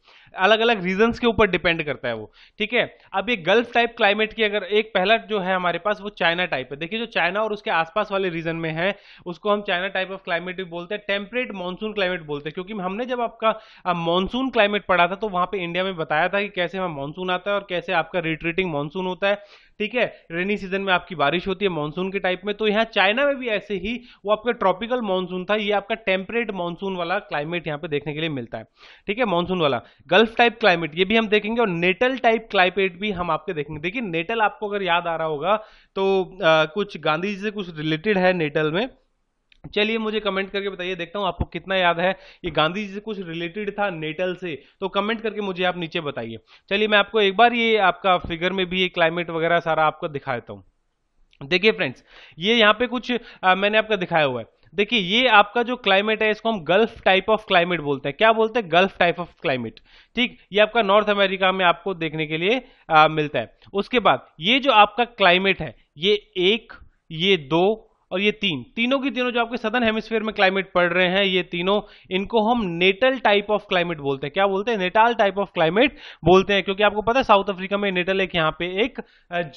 अलग अलग रीजन के ऊपर डिपेंड करता है वो ठीक है अब ये गल्फ टाइप क्लाइमेट की अगर एक पहला जो है हमारे पास वो चाइना टाइप है देखिए जो चाइना और उसके आसपास वाले रीजन में है उसको हम चाइना टाइप ऑफ क्लाइमेट भी बोलते हैं टेम्परेट मानसून क्लाइमेट बोलते हैं क्योंकि हमने जब आपका मानसून क्लाइमेट पढ़ा था तो वहां पर इंडिया में बताया था कि कैसे वहां मानसून आता है और कैसे आपका रिट्रीटिंग मानसून होता है ठीक है रेनी सीजन में आपकी बारिश होती है मानसून के टाइप में तो यहाँ चाइना में भी ऐसे ही वो आपका ट्रॉपिकल मानसून था ये आपका टेम्परेट मानसून वाला क्लाइमेट यहाँ पे देखने के लिए मिलता है ठीक है मानसून वाला गल्फ टाइप क्लाइमेट ये भी हम देखेंगे और नेटल टाइप क्लाइमेट भी हम आपके देखेंगे देखिए नेटल आपको अगर याद आ रहा होगा तो आ, कुछ गांधी जी से कुछ रिलेटेड है नेटल में चलिए मुझे कमेंट करके बताइए देखता हूँ आपको कितना याद है ये गांधी जी से कुछ रिलेटेड था नेटल से तो कमेंट करके मुझे आप नीचे बताइए चलिए मैं आपको एक बार ये आपका फिगर में भी ये क्लाइमेट वगैरह सारा आपको दिखा देता हूँ देखिए फ्रेंड्स ये यहाँ पे कुछ आ, मैंने आपका दिखाया हुआ है देखिए ये आपका जो क्लाइमेट है इसको हम गल्फ टाइप ऑफ क्लाइमेट बोलते हैं क्या बोलते हैं गल्फ टाइप ऑफ क्लाइमेट ठीक ये आपका नॉर्थ अमेरिका में आपको देखने के लिए आ, मिलता है उसके बाद ये जो आपका क्लाइमेट है ये एक ये दो और ये तीन तीनों की तीनों जो आपके सदन हेमिस्फीयर में क्लाइमेट पड़ रहे हैं ये तीनों इनको हम नेटल टाइप ऑफ क्लाइमेट बोलते हैं क्या बोलते हैं नेटाल टाइप ऑफ क्लाइमेट बोलते हैं क्योंकि आपको पता है साउथ अफ्रीका में नेटल एक यहाँ पे एक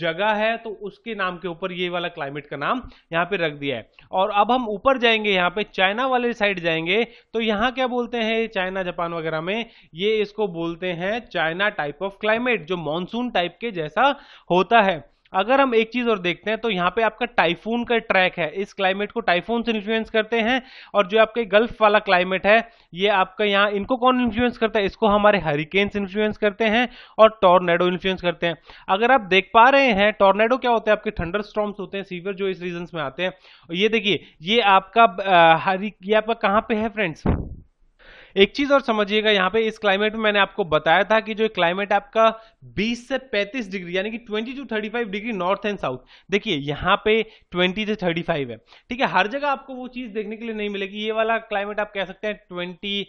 जगह है तो उसके नाम के ऊपर ये वाला क्लाइमेट का नाम यहाँ पे रख दिया है और अब हम ऊपर जाएंगे यहाँ पे चाइना वाले साइड जाएंगे तो यहाँ क्या बोलते हैं चाइना जापान वगैरह में ये इसको बोलते हैं चाइना टाइप ऑफ क्लाइमेट जो मानसून टाइप के जैसा होता है अगर हम एक चीज और देखते हैं तो यहाँ पे आपका टाइफून का ट्रैक है इस क्लाइमेट को टाइफून से इन्फ्लुएंस करते हैं और जो आपके गल्फ वाला क्लाइमेट है ये आपका यहाँ इनको कौन इन्फ्लुएंस करता है इसको हमारे हरिकेन इन्फ्लुएंस करते हैं और टॉर्नेडो इन्फ्लुएंस करते हैं अगर आप देख पा रहे हैं टॉर्नेडो क्या होते हैं आपके थंडर स्ट्रॉम्स होते हैं सीवियर जो इस रीजन में आते हैं ये देखिए ये आपका हरी ये आपका कहाँ पे है फ्रेंड्स एक चीज और समझिएगा यहाँ पे इस क्लाइमेट में मैंने आपको बताया था कि जो क्लाइमेट आपका 20 से 35 डिग्री यानी कि 20 to 35 degree north and south देखिए यहाँ पे 20 से 35 है ठीक है हर जगह आपको वो चीज देखने के लिए नहीं मिलेगी ये वाला क्लाइमेट आप कह सकते हैं ट्वेंटी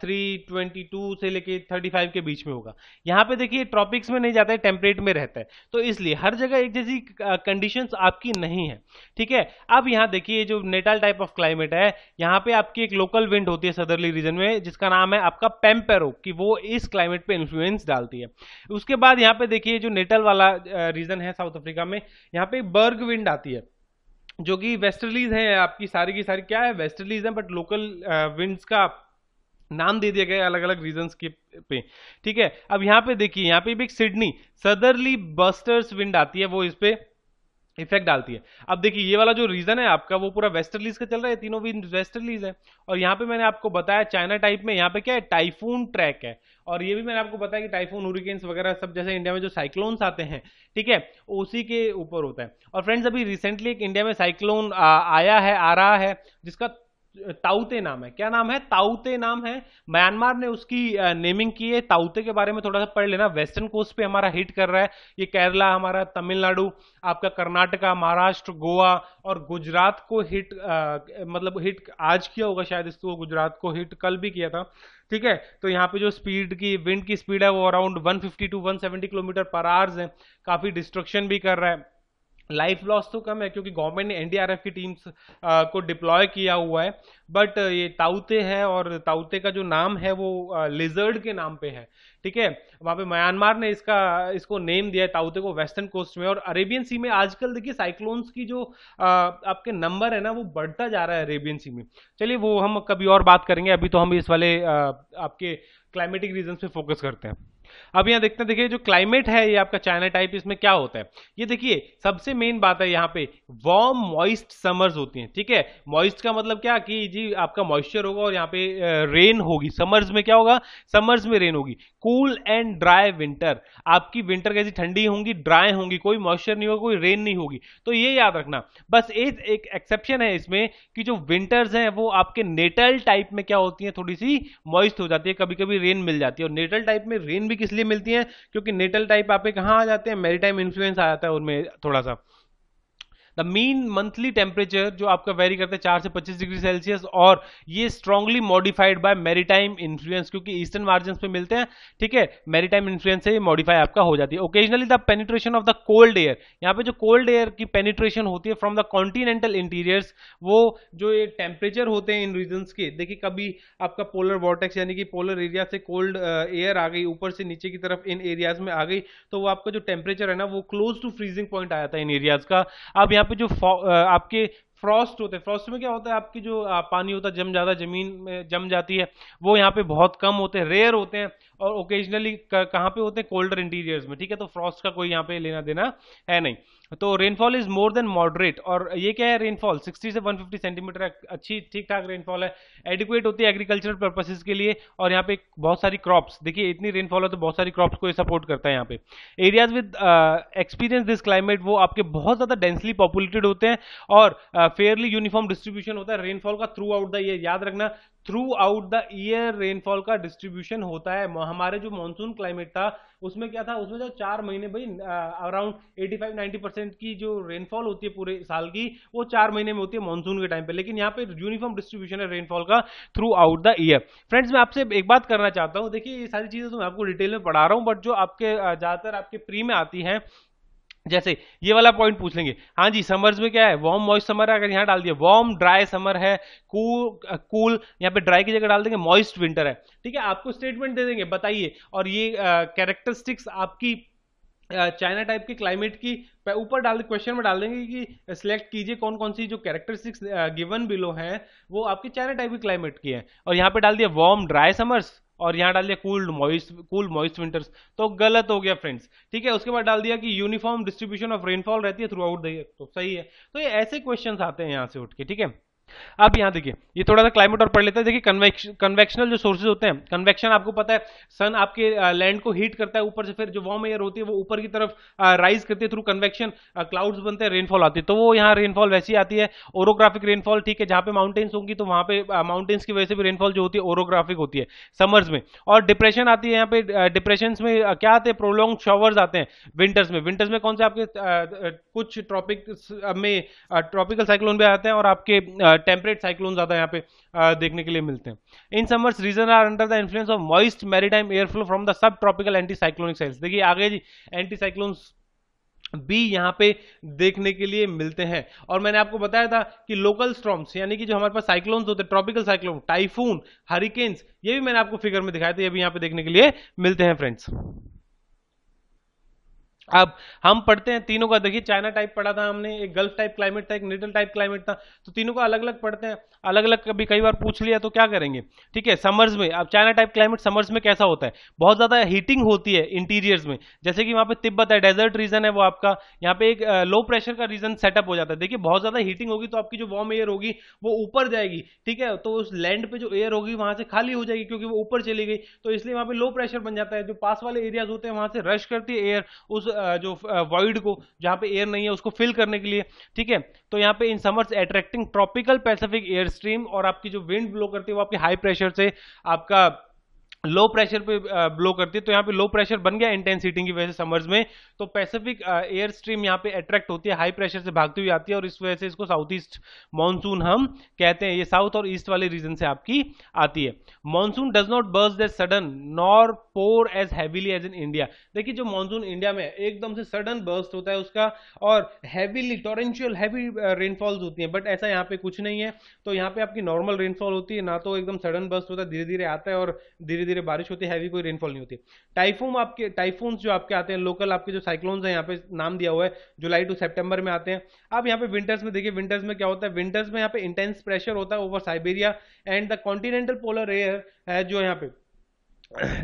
थ्री ट्वेंटी टू से लेके थर्टी फाइव के बीच में होगा यहाँ पे देखिए ट्रॉपिक्स में नहीं जाता है टेम्परेट में रहता है तो इसलिए हर जगह एक जैसी कंडीशन आपकी नहीं है ठीक है अब यहाँ देखिए जो नेटाल टाइप ऑफ क्लाइमेट है यहाँ पे आपकी एक लोकल विंड होती है सदरली रीजन में जिसका नाम है आपका पेम्पेरो की वो इस क्लाइमेट पर इन्फ्लुएंस डालती है उसके बाद यहाँ पे देखिए जो नेटल वाला रीजन है साउथ अफ्रीका में यहाँ पे बर्ग विंड आती है जो कि वेस्टर्लीज है आपकी सारी की सारी क्या है वेस्टर्लीज है बट लोकल विंड्स का नाम दे दिया गया अलग अलग रीजन के पे ठीक है अब यहाँ पे देखिए यहाँ पे भी एक सिडनी सदरली बस्टर्स विंड आती है वो इस पे इफेक्ट डालती है अब देखिए ये वाला जो रीजन है आपका वो पूरा वेस्टर्लीज का चल रहा है तीनों भी वेस्टर्लीज है और यहाँ पे मैंने आपको बताया चाइना टाइप में यहाँ पे क्या है टाइफून ट्रैक है और ये भी मैंने आपको बताया कि टाइफून हुरिकेन्स वगैरह सब जैसे इंडिया में जो साइक्लोन्स आते हैं ठीक है उसी के ऊपर होता है और फ्रेंड्स अभी रिसेंटली एक इंडिया में साइक्लोन आया है आ रहा है जिसका ताउते नाम है क्या नाम है ताउते नाम है म्यांमार ने उसकी नेमिंग की है ताउते के बारे में थोड़ा सा पढ़ लेना वेस्टर्न कोस्ट पे हमारा हिट कर रहा है ये केरला हमारा तमिलनाडु आपका कर्नाटका महाराष्ट्र गोवा और गुजरात को हिट आ, मतलब हिट आज किया होगा शायद इसको गुजरात को हिट कल भी किया था ठीक है तो यहाँ पे जो स्पीड की विंड की स्पीड है वो around 150 to 170 kilometre per hours है काफ़ी डिस्ट्रक्शन भी कर रहा है लाइफ लॉस तो कम है क्योंकि गवर्नमेंट ने एनडीआरएफ की टीम्स को डिप्लॉय किया हुआ है बट ये ताउते है और ताउते का जो नाम है वो लिजर्ड के नाम पे है ठीक है वहाँ पे म्यांमार ने इसका इसको नेम दिया है ताउते को वेस्टर्न कोस्ट में और अरेबियन सी में आजकल देखिए साइक्लोन्स की जो आपके नंबर है ना वो बढ़ता जा रहा है अरेबियन सी में चलिए वो हम कभी और बात करेंगे अभी तो हम इस वाले आपके क्लाइमेटिक रीजन पे फोकस करते हैं अब यहां देखते हैं देखिए जो क्लाइमेट है ये आपका चाइना टाइप इसमें क्या होता है ये देखिए सबसे मेन बात है यहाँ पे वार्म मॉइस्ट समर्स होती हैं ठीक है मॉइस्ट का मतलब क्या कि जी आपका मॉइस्चर होगा और यहाँ पे रेन होगी समर्स में क्या होगा समर्स में रेन होगी कूल एंड ड्राई विंटर आपकी विंटर कैसी ठंडी होंगी ड्राई होंगी कोई मॉइस्चर नहीं होगा कोई रेन नहीं होगी तो ये याद रखना बस एक एक एक्सेप्शन है इसमें कि जो विंटर्स हैं वो आपके नेटल टाइप में क्या होती है थोड़ी सी मॉइस्ट हो जाती है कभी कभी रेन मिल जाती है और नेटल टाइप में रेन भी किस लिए मिलती है क्योंकि नेटल टाइप आपके कहाँ आ जाते हैं मेरी टाइम इन्फ्लुएंस आ जाता है उनमें थोड़ा सा द मीन मंथली टेम्परेचर जो आपका वेरी करता है चार से पच्चीस डिग्री सेल्सियस और ये strongly modified by maritime influence क्योंकि ईस्टर्न मार्जिन पे मिलते हैं ठीक है मेरीटाइम इन्फ्लुएंस से मॉडिफाई आपका हो जाती है occasionally the penetration of the cold air यहाँ पे जो कोल्ड एयर की पेनिट्रेशन होती है फ्रॉम द कॉन्टिनेंटल इंटीरियर्स वो जो ये टेम्परेचर होते हैं इन रीजन के देखिए कभी आपका पोलर वॉटेक्स यानी कि पोलर एरिया से कोल्ड एयर आ गई ऊपर से नीचे की तरफ इन एरियाज में आ गई तो वो आपका जो टेम्परेचर है ना वो क्लोज टू फ्रीजिंग पॉइंट आया था इन एरियाज का अब यहाँ पे जो आपके फ्रॉस्ट होते हैं फ्रॉस्ट में क्या होता है आपकी जो पानी होता है जम जाता है जमीन में जम जाती है वो यहाँ पे बहुत कम होते हैं रेयर होते हैं और ओकेजनली कहाँ पे होते हैं कोल्डर इंटीरियर्स में ठीक है तो फ्रॉस्ट का कोई यहाँ पे लेना देना है नहीं तो rainfall is more than moderate और ये क्या है रेनफॉल 60 से 150 सेंटीमीटर अच्छी ठीक ठाक रेनफॉल है एडिक्वेट होती है एग्रीकल्चरल पर्पसेज के लिए और यहाँ पे बहुत सारी क्रॉप्स देखिए इतनी रेनफॉल है तो बहुत सारी क्रॉप्स को ये सपोर्ट करता है यहाँ पे areas with experience this climate वो आपके बहुत ज़्यादा डेंसली पॉपुलेटेड होते हैं और फेयरली यूनिफॉर्म डिस्ट्रीब्यूशन होता है रेनफॉल का थ्रू आउट द ये याद रखना throughout the year rainfall का डिस्ट्रीब्यूशन होता है हमारे जो मानसून क्लाइमेट था उसमें क्या था उसमें जो चार महीने भाई अराउंड 85-90 परसेंट की जो रेनफॉल होती है पूरे साल की वो चार महीने में होती है मानसून के टाइम पे लेकिन यहाँ पे यूनिफॉर्म डिस्ट्रीब्यूशन है रेनफॉल का throughout the year friends मैं आपसे एक बात करना चाहता हूँ देखिए ये सारी चीज़ें तो मैं आपको डिटेल में पढ़ा रहा हूँ बट जो आपके ज़्यादातर आपके प्री में आती हैं जैसे ये वाला पॉइंट पूछ लेंगे हाँ जी समर्स में क्या है वार्म मॉइस्ट समर है अगर यहाँ डाल दिया वार्म ड्राई समर है कूल कूल यहाँ पे ड्राई की जगह डाल देंगे मॉइस्ट विंटर है ठीक है आपको स्टेटमेंट दे देंगे बताइए और ये कैरेक्टरिस्टिक्स uh, आपकी चाइना टाइप के क्लाइमेट की ऊपर डाल क्वेश्चन में डाल देंगे कि सिलेक्ट कीजिए कौन कौन सी जो कैरेक्टरिस्टिक्स गिवन बिलो हैं वो आपके चाइना टाइप की क्लाइमेट की है और यहाँ पे डाल दिया वार्म ड्राई समर्स और यहाँ डाल दिया cooled moist cool moist winters तो गलत हो गया फ्रेंड्स ठीक है उसके बाद डाल दिया कि यूनिफॉर्म डिस्ट्रीब्यूशन ऑफ रेनफॉल रहती है थ्रू आउट द तो सही है तो ये ऐसे क्वेश्चन आते हैं यहाँ से उठ के ठीक है अब यहां देखिए ये थोड़ा सा क्लाइमेट और पढ़ लेते हैं देखिए कन्वेक्शन कन्वेक्शनल जो सोर्सेज होते हैं कन्वेक्शन आपको पता है सन आपके लैंड को हीट करता है ऊपर से फिर जो वार्म एयर होती है वो ऊपर की तरफ राइज करती है थ्रू कन्वेक्शन क्लाउड्स बनते हैं रेनफॉल आती है तो वो यहाँ रेनफॉल वैसी आती है ओरोग्राफिक रेनफॉल ठीक है जहां पर माउंटेन्स होंगी तो वहां पर माउंटेन्स की वजह से भी रेनफॉल जो होती है ओरोग्राफिक होती है समर्स में और डिप्रेशन आती है यहाँ पे डिप्रेशन में क्या आते हैं प्रोलॉन्ग शॉवर्स आते हैं विंटर्स में विंटर्स में कौन से आपके कुछ ट्रॉपिक में ट्रॉपिकल साइक्लोन भी आते हैं और आपके टेम्परेट साइक्लोन ज़्यादा यहाँ पे देखने के लिए मिलते हैं in summers region are under the influence of moist maritime airflow from the subtropical anticyclonic cells देखिए आगे जी एंटी साइक्लोन भी यहाँ पे देखने के लिए मिलते हैं और मैंने आपको बताया था कि लोकल स्ट्रॉम्स यानी कि जो हमारे पास साइक्लोन्स होते हैं ट्रॉपिकल साइक्लोन टाइफून हरिकेन्स ये भी मैंने आपको फिगर में दिखाया था ये भी यहाँ पे देखने के लिए मिलते हैं फ्रेंड्स अब हम पढ़ते हैं तीनों का देखिए चाइना टाइप पढ़ा था हमने एक गल्फ टाइप क्लाइमेट था एक निडल टाइप क्लाइमेट था तो तीनों का अलग अलग पढ़ते हैं अलग अलग कभी कई बार पूछ लिया तो क्या करेंगे ठीक है समर्स में अब चाइना टाइप क्लाइमेट समर्स में कैसा होता है बहुत ज़्यादा हीटिंग होती है इंटीरियर्स में जैसे कि वहाँ पे तिब्बत है डेजर्ट रीजन है वो आपका यहाँ पे एक लो प्रेशर का रीजन सेटअप हो जाता है देखिए बहुत ज़्यादा हीटिंग होगी तो आपकी जो वार्म एयर होगी वो ऊपर जाएगी ठीक है तो उस लैंड पे जो एयर होगी वहाँ से खाली हो जाएगी क्योंकि वो ऊपर चली गई तो इसलिए वहाँ पे लो प्रेशर बन जाता है जो पास वाले एरियाज होते हैं वहाँ से रश करती है एयर उस जो वॉइड को जहाँ पे एयर नहीं है उसको फिल करने के लिए ठीक है तो यहाँ पे in summers attracting tropical Pacific air stream और आपकी जो विंड ब्लो करती है वो आपकी हाई प्रेशर से आपका लो प्रेशर पे ब्लो करती है तो यहाँ पे लो प्रेशर बन गया इंटेंस हीटिंग की वजह से समर्स में तो पैसिफिक एयर स्ट्रीम यहाँ पे अट्रैक्ट होती है हाई प्रेशर से भागती हुई आती है और इस वजह से इसको साउथ ईस्ट मानसून हम कहते हैं ये साउथ और ईस्ट वाले रीजन से आपकी आती है monsoon does not burst as sudden nor pour as heavily as in India देखिए जो मानसून इंडिया में एकदम से सडन बर्स्ट होता है उसका और हैवीली टोरेंशियल हैवी रेनफॉल्स होती है बट ऐसा यहाँ पे कुछ नहीं है तो यहाँ पे आपकी नॉर्मल रेनफॉल होती है ना तो एकदम सडन बर्स्ट होता है धीरे धीरे आता है और धीरे धीरे बारिश होती है हैवी कोई रेनफॉल नहीं होती टाइफून आपके टाइफून जो आपके आते हैं लोकल आपके जो साइक्लोन्स हैं यहाँ पे नाम दिया हुआ है जुलाई टू सेप्टेम्बर में आते हैं आप यहाँ पे विंटर्स में देखिए विंटर्स में क्या होता है विंटर्स में यहाँ पे इंटेंस प्रेशर होता है over Siberia and the continental polar air है जो यहाँ पे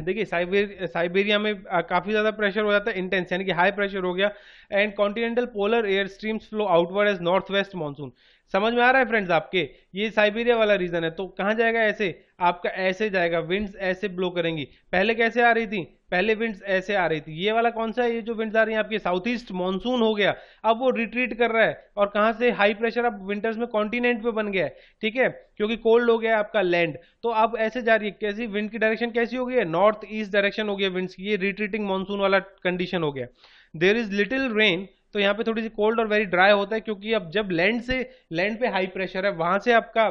देखिए साइबेरिया साइबेरिया में काफ़ी ज़्यादा प्रेशर हो जाता है इंटेंस यानी कि हाई प्रेशर हो गया and continental polar air streams flow outward as north west monsoon समझ में आ रहा है फ्रेंड्स आपके ये साइबेरिया वाला रीजन है तो कहाँ जाएगा ऐसे आपका ऐसे जाएगा विंड्स ऐसे ब्लो करेंगी पहले कैसे आ रही थी पहले विंड्स ऐसे आ रही थी ये वाला कौन सा है ये जो विंड्स आ रही है आपके साउथ ईस्ट मानसून हो गया अब वो रिट्रीट कर रहा है और कहाँ से हाई प्रेशर अब विंटर्स में कॉन्टिनेंट पे बन गया है ठीक है क्योंकि कोल्ड हो गया आपका लैंड तो अब ऐसे जा रही है कैसी विंड की डायरेक्शन कैसी हो गई है नॉर्थ ईस्ट डायरेक्शन हो गया विंड्स की ये रिट्रीटिंग मानसून वाला कंडीशन हो गया देर इज लिटिल रेन तो यहाँ पे थोड़ी सी कोल्ड और वेरी ड्राई होता है क्योंकि अब जब लैंड से लैंड पे हाई प्रेशर है वहां से आपका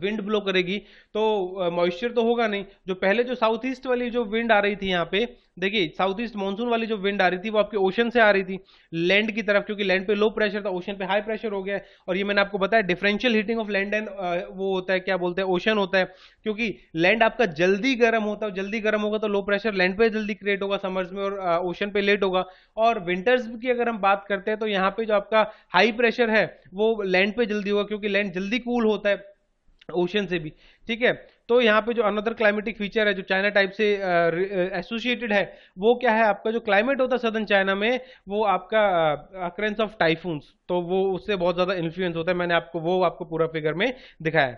विंड ब्लो करेगी तो मॉइस्चर तो होगा नहीं जो पहले जो साउथ ईस्ट वाली जो विंड आ रही थी यहाँ पे देखिए साउथ ईस्ट मानसून वाली जो विंड आ रही थी वो आपके ओशन से आ रही थी लैंड की तरफ क्योंकि लैंड पे लो प्रेशर था ओशन पे हाई प्रेशर हो गया और ये मैंने आपको बताया differential heating of land and वो होता है क्या बोलते हैं ओशन होता है क्योंकि लैंड आपका जल्दी गर्म होता है जल्दी गर्म होगा तो लो प्रेशर लैंड पे जल्दी क्रिएट होगा समर्स में और ओशन पे लेट होगा और विंटर्स की अगर हम बात करते हैं तो यहाँ पे जो आपका हाई प्रेशर है वो लैंड पे जल्दी होगा क्योंकि लैंड जल्दी कूल होता है ओशन से भी ठीक है तो यहाँ पे जो अनदर क्लाइमेटिक फीचर है जो चाइना टाइप से एसोसिएटेड है वो क्या है आपका जो क्लाइमेट होता है सदर्न चाइना में वो आपका अक्रेंस ऑफ टाइफून्स तो वो उससे बहुत ज़्यादा इन्फ्लुएंस होता है मैंने आपको वो आपको पूरा फिगर में दिखाया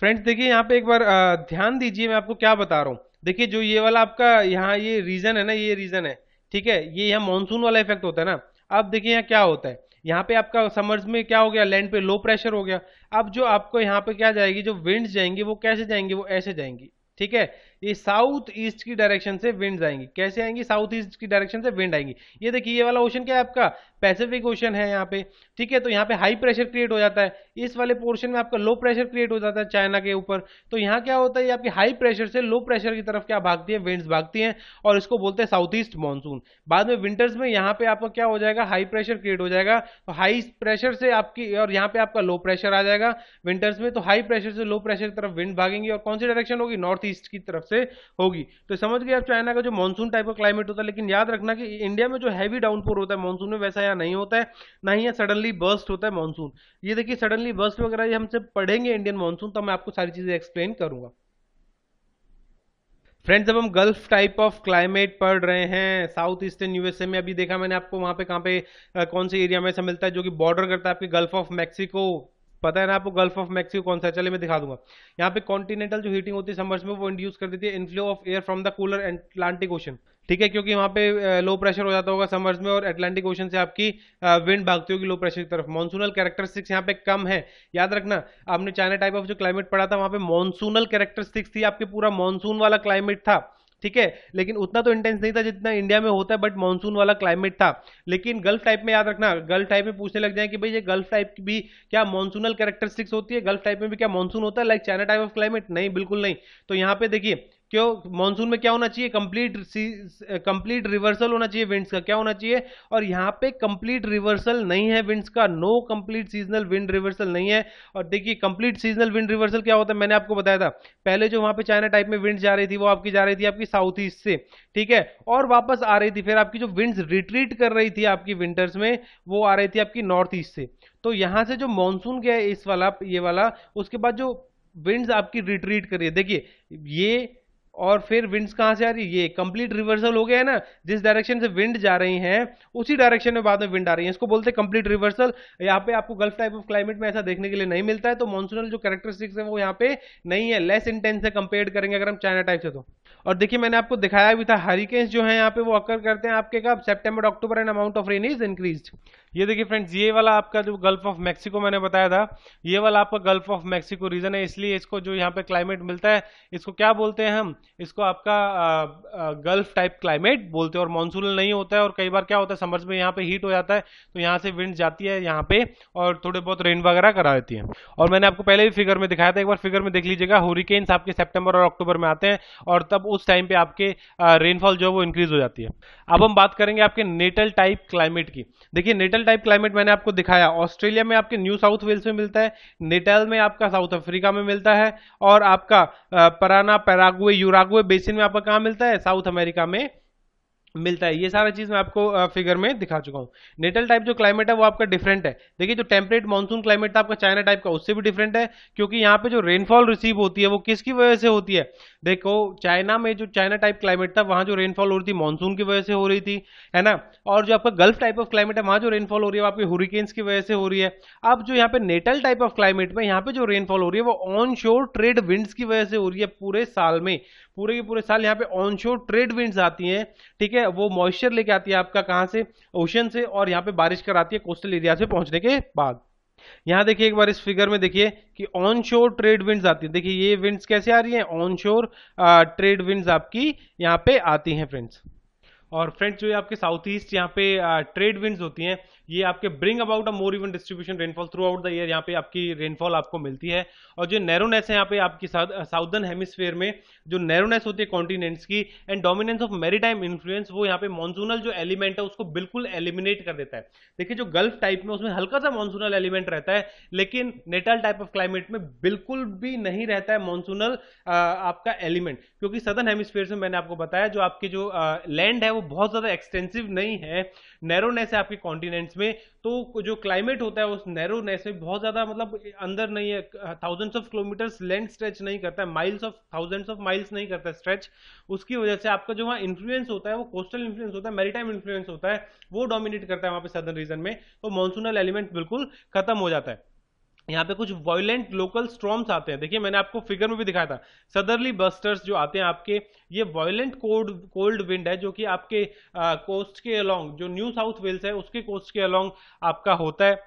फ्रेंड्स देखिए यहाँ पे एक बार ध्यान दीजिए मैं आपको क्या बता रहा हूँ देखिए जो ये वाला आपका यहाँ ये रीजन है ना ये रीजन है ठीक है ये यहाँ मानसून वाला इफेक्ट होता है ना अब देखिए यहाँ क्या होता है यहाँ पे आपका समर्स में क्या हो गया लैंड पे लो प्रेशर हो गया अब जो आपको यहाँ पे क्या जाएगी जो विंड्स जाएंगी वो कैसे जाएंगी वो ऐसे जाएंगी ठीक है ये साउथ ईस्ट की डायरेक्शन से विंड आएंगी कैसे आएंगी साउथ ईस्ट की डायरेक्शन से विंड आएंगी ये देखिए ये वाला ओशन क्या है आपका पैसिफिक ओशन है यहाँ पे ठीक है तो यहाँ पे हाई प्रेशर क्रिएट हो जाता है इस वाले पोर्शन में आपका लो प्रेशर क्रिएट हो जाता है चाइना के ऊपर तो यहाँ क्या होता है आपकी हाई प्रेशर से लो प्रेशर की तरफ क्या भागती है विंड भागती है और इसको बोलते हैं साउथ ईस्ट मानसून बाद में विंटर्स में यहाँ पे आपका क्या हो जाएगा हाई प्रेशर क्रिएट हो जाएगा तो हाई प्रेशर से आपकी और यहाँ पे आपका लो प्रेशर आ जाएगा विंटर्स में तो हाई प्रेशर से लो प्रेशर की तरफ विंड भागेंगी और कौन सी डायरेक्शन होगी नॉर्थ ईस्ट की तरफ से होगी तो समझ गए आप चाइना का जो मानसून टाइप का क्लाइमेट होता है लेकिन याद रखना कि इंडिया में जो हैवी डाउनपोर होता है मानसून में वैसा यहाँ नहीं होता है ना ही यहाँ सडनली बर्स्ट होता है मानसून ये देखिए सडनली बर्स्ट वगैरह ये हमसे पढ़ेंगे इंडियन मानसून तो मैं आपको सारी चीज़ें एक्सप्लेन करूंगा फ्रेंड्स जब हम गल्फ टाइप ऑफ क्लाइमेट पढ़ रहे हैं साउथ ईस्टर्न यूएसए में अभी देखा मैंने आपको वहाँ पे कहाँ पे कौन से एरिया में ऐसा मिलता है जो कि बॉर्डर करता है आपके गल्फ ऑफ मेक्सिको पता है ना आपको गल्फ ऑफ मैक्सिको कौन सा चले मैं दिखा दूंगा यहाँ पे कॉन्टिनेंटल जो हीटिंग होती है समर्स में वो इंड्यूस कर देती है inflow of air from the cooler Atlantic Ocean ठीक है क्योंकि वहाँ पे लो प्रेशर हो जाता होगा समर्स में और एटलांटिक ओशन से आपकी विंड भागती होगी लो प्रेशर की तरफ मॉनसूनल कैरेक्टरिस्टिक्स यहाँ पे कम है याद रखना आपने चाइना टाइप ऑफ जो क्लाइमेट पढ़ा था वहाँ पे मॉनसूनल कैरेक्टरिस्टिक्स थी आपके पूरा मॉनसून वाला क्लाइमेट था ठीक है लेकिन उतना तो इंटेंस नहीं था जितना इंडिया में होता है बट मानसून वाला क्लाइमेट था लेकिन गल्फ टाइप में याद रखना गल्फ टाइप में पूछने लग जाए कि भाई ये गल्फ टाइप की भी क्या मानसूनल कैरेक्टरिस्टिक्स होती है गल्फ टाइप में भी क्या मानसून होता है like China type of climate नहीं बिल्कुल नहीं तो यहाँ पे देखिए क्यों मानसून में क्या होना चाहिए कंप्लीट कंप्लीट रिवर्सल होना चाहिए विंड्स का क्या होना चाहिए और यहाँ पे कंप्लीट रिवर्सल नहीं है विंड्स का no complete seasonal wind reversal नहीं है और देखिए कंप्लीट सीजनल विंड रिवर्सल क्या होता है मैंने आपको बताया था पहले जो वहाँ पे चाइना टाइप में विंड्स जा रही थी वो आपकी जा रही थी आपकी साउथ ईस्ट से ठीक है और वापस आ रही थी फिर आपकी जो विंड्स रिट्रीट कर रही थी आपकी विंटर्स में वो आ रही थी आपकी नॉर्थ ईस्ट से तो यहाँ से जो मानसून गया इस वाला ये वाला उसके बाद जो विंड्स आपकी रिट्रीट करिए देखिए ये और फिर विंड्स कहाँ से आ रही है ये कंप्लीट रिवर्सल हो गया है ना जिस डायरेक्शन से विंड जा रही हैं उसी डायरेक्शन में बाद में विंड आ रही है इसको बोलते हैं कंप्लीट रिवर्सल यहाँ पे आपको गल्फ टाइप ऑफ क्लाइमेट में ऐसा देखने के लिए नहीं मिलता है तो मॉनसूनल जो कैरेक्टरिस्टिक्स है वो यहाँ पे नहीं है लेस इंटेंस से कंपेयर करेंगे अगर हम चाइना टाइप से तो और देखिए मैंने आपको दिखाया भी था हरिकेन्स जो है यहाँ पे वो अकर करते हैं आपके कब September October and amount of rain is increase ये देखिए फ्रेंड्स ये वाला आपका जो गल्फ ऑफ मेक्सिको मैंने बताया था ये वाला आपका गल्फ ऑफ मेक्सिको रीजन है इसलिए इसको जो यहाँ पे क्लाइमेट मिलता है इसको क्या बोलते हैं हम इसको आपका गल्फ टाइप क्लाइमेट बोलते हैं और मानसून नहीं होता है और कई बार क्या होता है समर्स में यहाँ पे हीट हो जाता है तो यहाँ से विंड जाती है यहाँ पे और थोड़े बहुत रेन वगैरह करा देती है और मैंने आपको पहले भी फिगर में दिखाया था एक बार फिगर में देख लीजिएगा होरिकेन्स आपके सेप्टेम्बर और अक्टूबर में आते हैं और तब उस टाइम पे आपके रेनफॉल जो है वो इंक्रीज हो जाती है अब हम बात करेंगे आपके नेटल टाइप क्लाइमेट की देखिए नेटल टाइप क्लाइमेट मैंने आपको दिखाया ऑस्ट्रेलिया में आपके न्यू साउथ वेल्स में मिलता है नेटल में आपका साउथ अफ्रीका में मिलता है और आपका पराना पैरागुए यूरागवे बेसिन में आपको कहां मिलता है साउथ अमेरिका में मिलता है ये सारा चीज़ मैं आपको फिगर में दिखा चुका हूँ नेटल टाइप जो क्लाइमेट है वो आपका डिफरेंट है देखिए जो टेम्परेट मानसून क्लाइमेट था आपका चाइना टाइप का उससे भी डिफरेंट है क्योंकि यहाँ पे जो रेनफॉल रिसीव होती है वो किसकी वजह से होती है देखो चाइना में जो चाइना टाइप क्लाइमेट था वहाँ जो रेनफॉल हो रही थी मानसून की वजह से हो रही थी है ना और जो आपका गल्फ टाइप ऑफ क्लाइमेट है वहाँ जो रेनफॉल हो रही है वो आपकी हुरिकेन्स की वजह से हो रही है अब जो यहाँ पे नेटल टाइप ऑफ क्लाइमेट में यहाँ पे जो रेनफॉल हो रही है वो ऑन शोर ट्रेड विंड्स की वजह से हो रही है पूरे साल में पूरे के पूरे साल यहाँ पे ऑनशोर ट्रेड विंड्स आती हैं ठीक है वो मॉइस्चर लेके आती है आपका कहाँ से ओशन से और यहाँ पे बारिश कराती है कोस्टल एरिया से पहुंचने के बाद यहां देखिए एक बार इस फिगर में देखिए कि ऑन शोर ट्रेड विंड्स आती है देखिए ये विंड्स कैसे आ रही है ऑन शोर ट्रेड विंड्स आपकी यहाँ पे आती हैं फ्रेंड्स और फ्रेंड्स जो है आपके साउथ ईस्ट यहाँ पे ट्रेड विंड्स होती हैं ये आपके bring about a more even distribution rainfall throughout the year यहाँ पे आपकी रेनफॉल आपको मिलती है और जो नैरोनेस है यहाँ पे आपकी साउदर्न हेमिस्फेयर uh, में जो नैरोनेस होती है कॉन्टिनेंट्स की and dominance of maritime influence वो यहाँ पे मॉनसूनल जो एलिमेंट है उसको बिल्कुल एलिमिनेट कर देता है देखिए जो गल्फ टाइप में उसमें हल्का सा मॉनसूनल एलिमेंट रहता है लेकिन नेटल टाइप ऑफ क्लाइमेट में बिल्कुल भी नहीं रहता है मॉनसूनल uh, आपका एलिमेंट क्योंकि सदर्न हेमिस्फेयर से मैंने आपको बताया जो आपके जो लैंड uh, है वो बहुत ज्यादा एक्सटेंसिव नहीं है नैरोनेस है आपके कॉन्टिनेंट्स में तो जो क्लाइमेट होता है उस नैरोनेस में बहुत ज़्यादा मतलब अंदर नहीं है thousands of kilometres length stretch नहीं करता है miles of thousands of miles नहीं करता है स्ट्रेच उसकी वजह से आपका जो वहाँ इन्फ्लुएंस होता है वो कोस्टल इन्फ्लुएंस होता है मेरीटाइम इन्फ्लुएंस होता है वो डोमिनेट करता है वहाँ पे सदर्न रीजन में तो मानसूनल एलिमेंट बिल्कुल खत्म हो जाता है यहाँ पे कुछ वॉयलेंट लोकल स्ट्रॉम्स आते हैं देखिए मैंने आपको फिगर में भी दिखाया था सदरली बस्टर्स जो आते हैं आपके ये वॉयलेंट कोल्ड कोल्ड विंड है जो कि आपके आ, कोस्ट के अलोंग जो न्यू साउथ वेल्स है उसके कोस्ट के अलोंग आपका होता है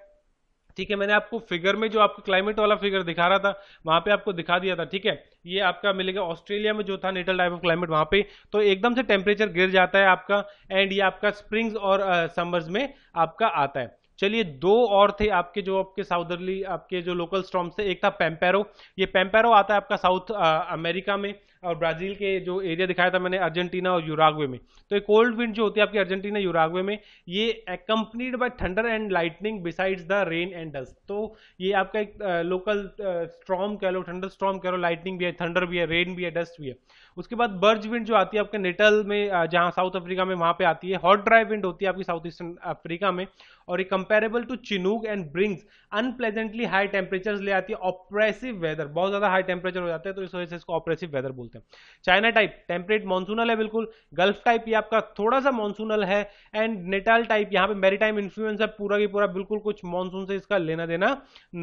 ठीक है मैंने आपको फिगर में जो आपको क्लाइमेट वाला फिगर दिखा रहा था वहां पे आपको दिखा दिया था ठीक है ये आपका मिलेगा ऑस्ट्रेलिया में जो था नेटल टाइप ऑफ क्लाइमेट वहां पे तो एकदम से टेम्परेचर गिर जाता है आपका एंड ये आपका स्प्रिंग्स और समर्स में आपका आता है चलिए दो और थे आपके जो आपके साउदरली आपके जो लोकल स्टॉम थे एक था पेम्पेरो ये पेम्पेरो आता है आपका साउथ अमेरिका में और ब्राजील के जो एरिया दिखाया था मैंने अर्जेंटीना और यूरागवे में तो ये कोल्ड विंड जो होती है आपकी अर्जेंटीना यूरागवे में ये accompanied by thunder and lightning besides the rain and dust तो ये आपका एक लोकल स्ट्रॉम कह लो थंडर स्ट्रॉम कह लो लाइटनिंग भी है थंडर भी है रेन भी है डस्ट भी है उसके बाद बर्ज विंड जो आती है आपके नेटल में जहाँ साउथ अफ्रीका में वहाँ पे आती है हॉट ड्राई विंड होती है आपकी साउथ ईस्टर्न अफ्रीका में और ये comparable to chinook and brings unpleasantly high temperature ले आती है ऑपरेसिव वेदर बहुत ज़्यादा हाई टेम्परेचर हो जाता है तो इस वजह से इसको ऑपरेसिव वेदर बोलते हैं चाइना टाइप टेम्परेट मानसूनल है बिल्कुल गल्फ टाइप ये आपका थोड़ा सा मानसूनल है एंड नेटाल टाइप यहाँ पे टाइम इन्फ्लुएंस है पूरा की पूरा बिल्कुल कुछ मानसून से इसका लेना देना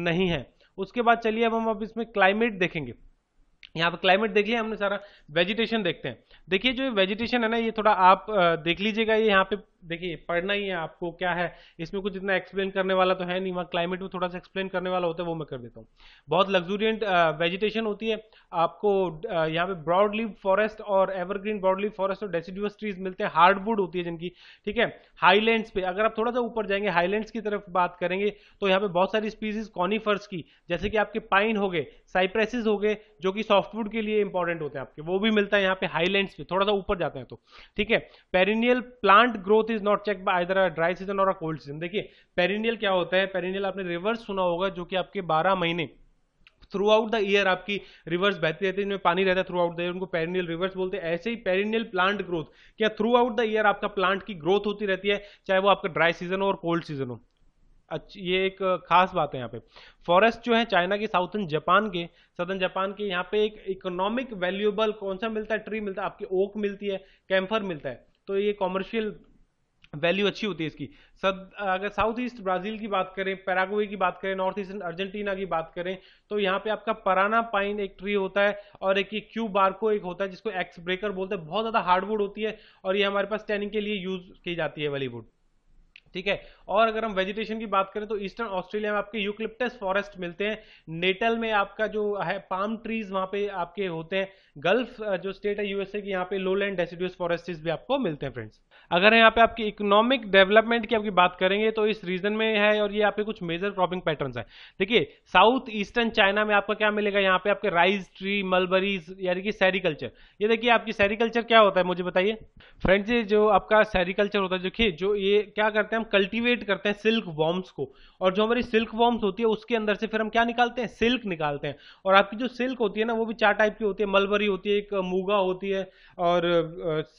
नहीं है उसके बाद चलिए अब हम अब इसमें क्लाइमेट देखेंगे यहाँ पर क्लाइमेट देख लिया हमने सारा वेजिटेशन देखते हैं देखिए जो वेजिटेशन है ना ये थोड़ा आप देख लीजिएगा ये यहाँ पे देखिए पढ़ना ही है आपको क्या है इसमें कुछ इतना एक्सप्लेन करने वाला तो है नहीं वहाँ क्लाइमेट में थोड़ा सा एक्सप्लेन करने वाला होता है वो मैं कर देता हूँ बहुत लग्जूरियंट वेजिटेशन होती है आपको यहाँ पे ब्रॉड लीव फॉरेस्ट और एवरग्रीन ब्रॉड लीव फॉरेस्ट और डेसिडुअस ट्रीज मिलते हैं हार्डवुड होती है जिनकी ठीक है हाईलैंड्स पे अगर आप थोड़ा सा ऊपर जाएंगे हाईलैंड्स की तरफ बात करेंगे तो यहाँ पे बहुत सारी स्पीसीज कॉनीफर्स की जैसे कि आपके पाइन हो गए साइप्रेसिस हो गए जो कि सॉफ्टवुड के लिए इंपॉर्टेंट होते हैं आपके वो भी मिलता है यहाँ पे हाईलैंड्स पे थोड़ा सा ऊपर जाते हैं तो ठीक है perennial plant growth growth is not check by either a dry season cold season देखिए पेरिनियल क्या होता है पेरिनियल आपने रिवर्स सुना होगा जो कि आपके 12 महीने थ्रू आउट द ईयर आपकी रिवर्स बहती रहती है इनमें पानी रहता है थ्रू आउट द ईयर उनको पेरिनियल रिवर्स बोलते हैं ऐसे ही पेरिनियल प्लांट ग्रोथ क्या थ्रू आउट द ईयर आपका प्लांट की ग्रोथ होती रहती है चाहे वो आपका ड्राई सीजन हो और कोल्ड सीजन हो अच्छा ये एक खास बात है यहाँ पे फॉरेस्ट जो है चाइना के साउथर्न जापान के सदर्न जापान के यहाँ पे एक इकोनॉमिक वैल्यूएबल कौन सा मिलता है ट्री मिलता है आपकी ओक मिलती है कैम्फर मिलता है तो ये कॉमर्शियल वैल्यू अच्छी होती है इसकी सद अगर साउथ ईस्ट ब्राजील की बात करें पैराग्वे की बात करें नॉर्थ ईस्ट अर्जेंटीना की बात करें तो यहाँ पे आपका पराना पाइन एक ट्री होता है और एक ये क्यू बारको एक होता है जिसको एक्स ब्रेकर बोलते हैं बहुत ज़्यादा हार्डवुड होती है और ये हमारे पास टैनिंग के लिए यूज की जाती है वलीवुड ठीक है और अगर हम वेजिटेशन की बात करें तो ईस्टर्न ऑस्ट्रेलिया में आपके यूक्लिप्टस फॉरेस्ट मिलते हैं नेटल में आपका जो है पाम ट्रीज वहां पे आपके होते हैं गल्फ जो स्टेट है यूएसए की यहाँ पे लो लैंड डेसिड्यूस फॉरेस्ट भी आपको मिलते हैं फ्रेंड्स अगर यहाँ पे आपकी इकोनॉमिक डेवलपमेंट की आपकी बात करेंगे तो इस रीजन में है और ये आपके कुछ मेजर क्रॉपिंग पैटर्न है देखिए साउथ ईस्टर्न चाइना में आपका क्या मिलेगा यहाँ पे आपके राइस ट्री मलबरीज यानी कि सैरिकल्चर ये देखिए आपकी सेरिकल्चर क्या होता है मुझे बताइए फ्रेंड्स ये जो आपका सैरिकल्चर होता है देखिए जो ये क्या करते हैं हम कल्टिवेट करते हैं सिल्क वॉर्म्स को और जो हमारी सिल्क वॉर्म्स होती है उसके अंदर से फिर हम क्या निकालते हैं सिल्क निकालते हैं और आपकी जो सिल्क होती है ना वो भी चार टाइप की होती है मलबरी होती है एक मूगा होती है और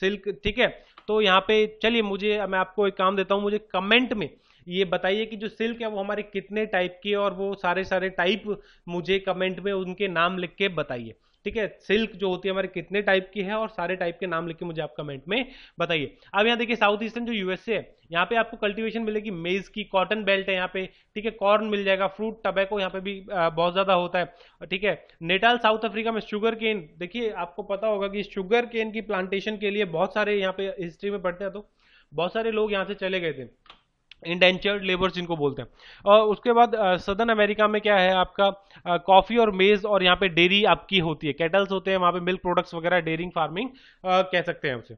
सिल्क ठीक है तो यहाँ पे चलिए मुझे मैं आपको एक काम देता हूँ मुझे कमेंट में ये बताइए कि जो सिल्क है वो हमारे कितने टाइप के और वो सारे सारे टाइप मुझे कमेंट में उनके नाम लिख के बताइए ठीक है सिल्क जो होती है हमारे कितने टाइप की है और सारे टाइप के नाम लिख के मुझे आप कमेंट में बताइए अब यहाँ देखिए साउथ ईस्टर्न जो यूएसए है यहाँ पे आपको कल्टीवेशन मिलेगी मेज की कॉटन बेल्ट है यहाँ पे ठीक है कॉर्न मिल जाएगा फ्रूट टबैको यहाँ पे भी बहुत ज्यादा होता है ठीक है नेटाल साउथ अफ्रीका में शुगर केन देखिए आपको पता होगा कि शुगर केन की प्लांटेशन के लिए बहुत सारे यहाँ पे हिस्ट्री में पढ़ते हैं तो बहुत सारे लोग यहाँ से चले गए थे इंडेंचर्ड लेबर्स जिनको बोलते हैं और उसके बाद सदर्न अमेरिका में क्या है आपका कॉफ़ी और मेज़ और यहाँ पे डेयरी आपकी होती है कैटल्स होते हैं वहाँ पे मिल्क प्रोडक्ट्स वगैरह डेयरिंग फार्मिंग कह सकते हैं उसे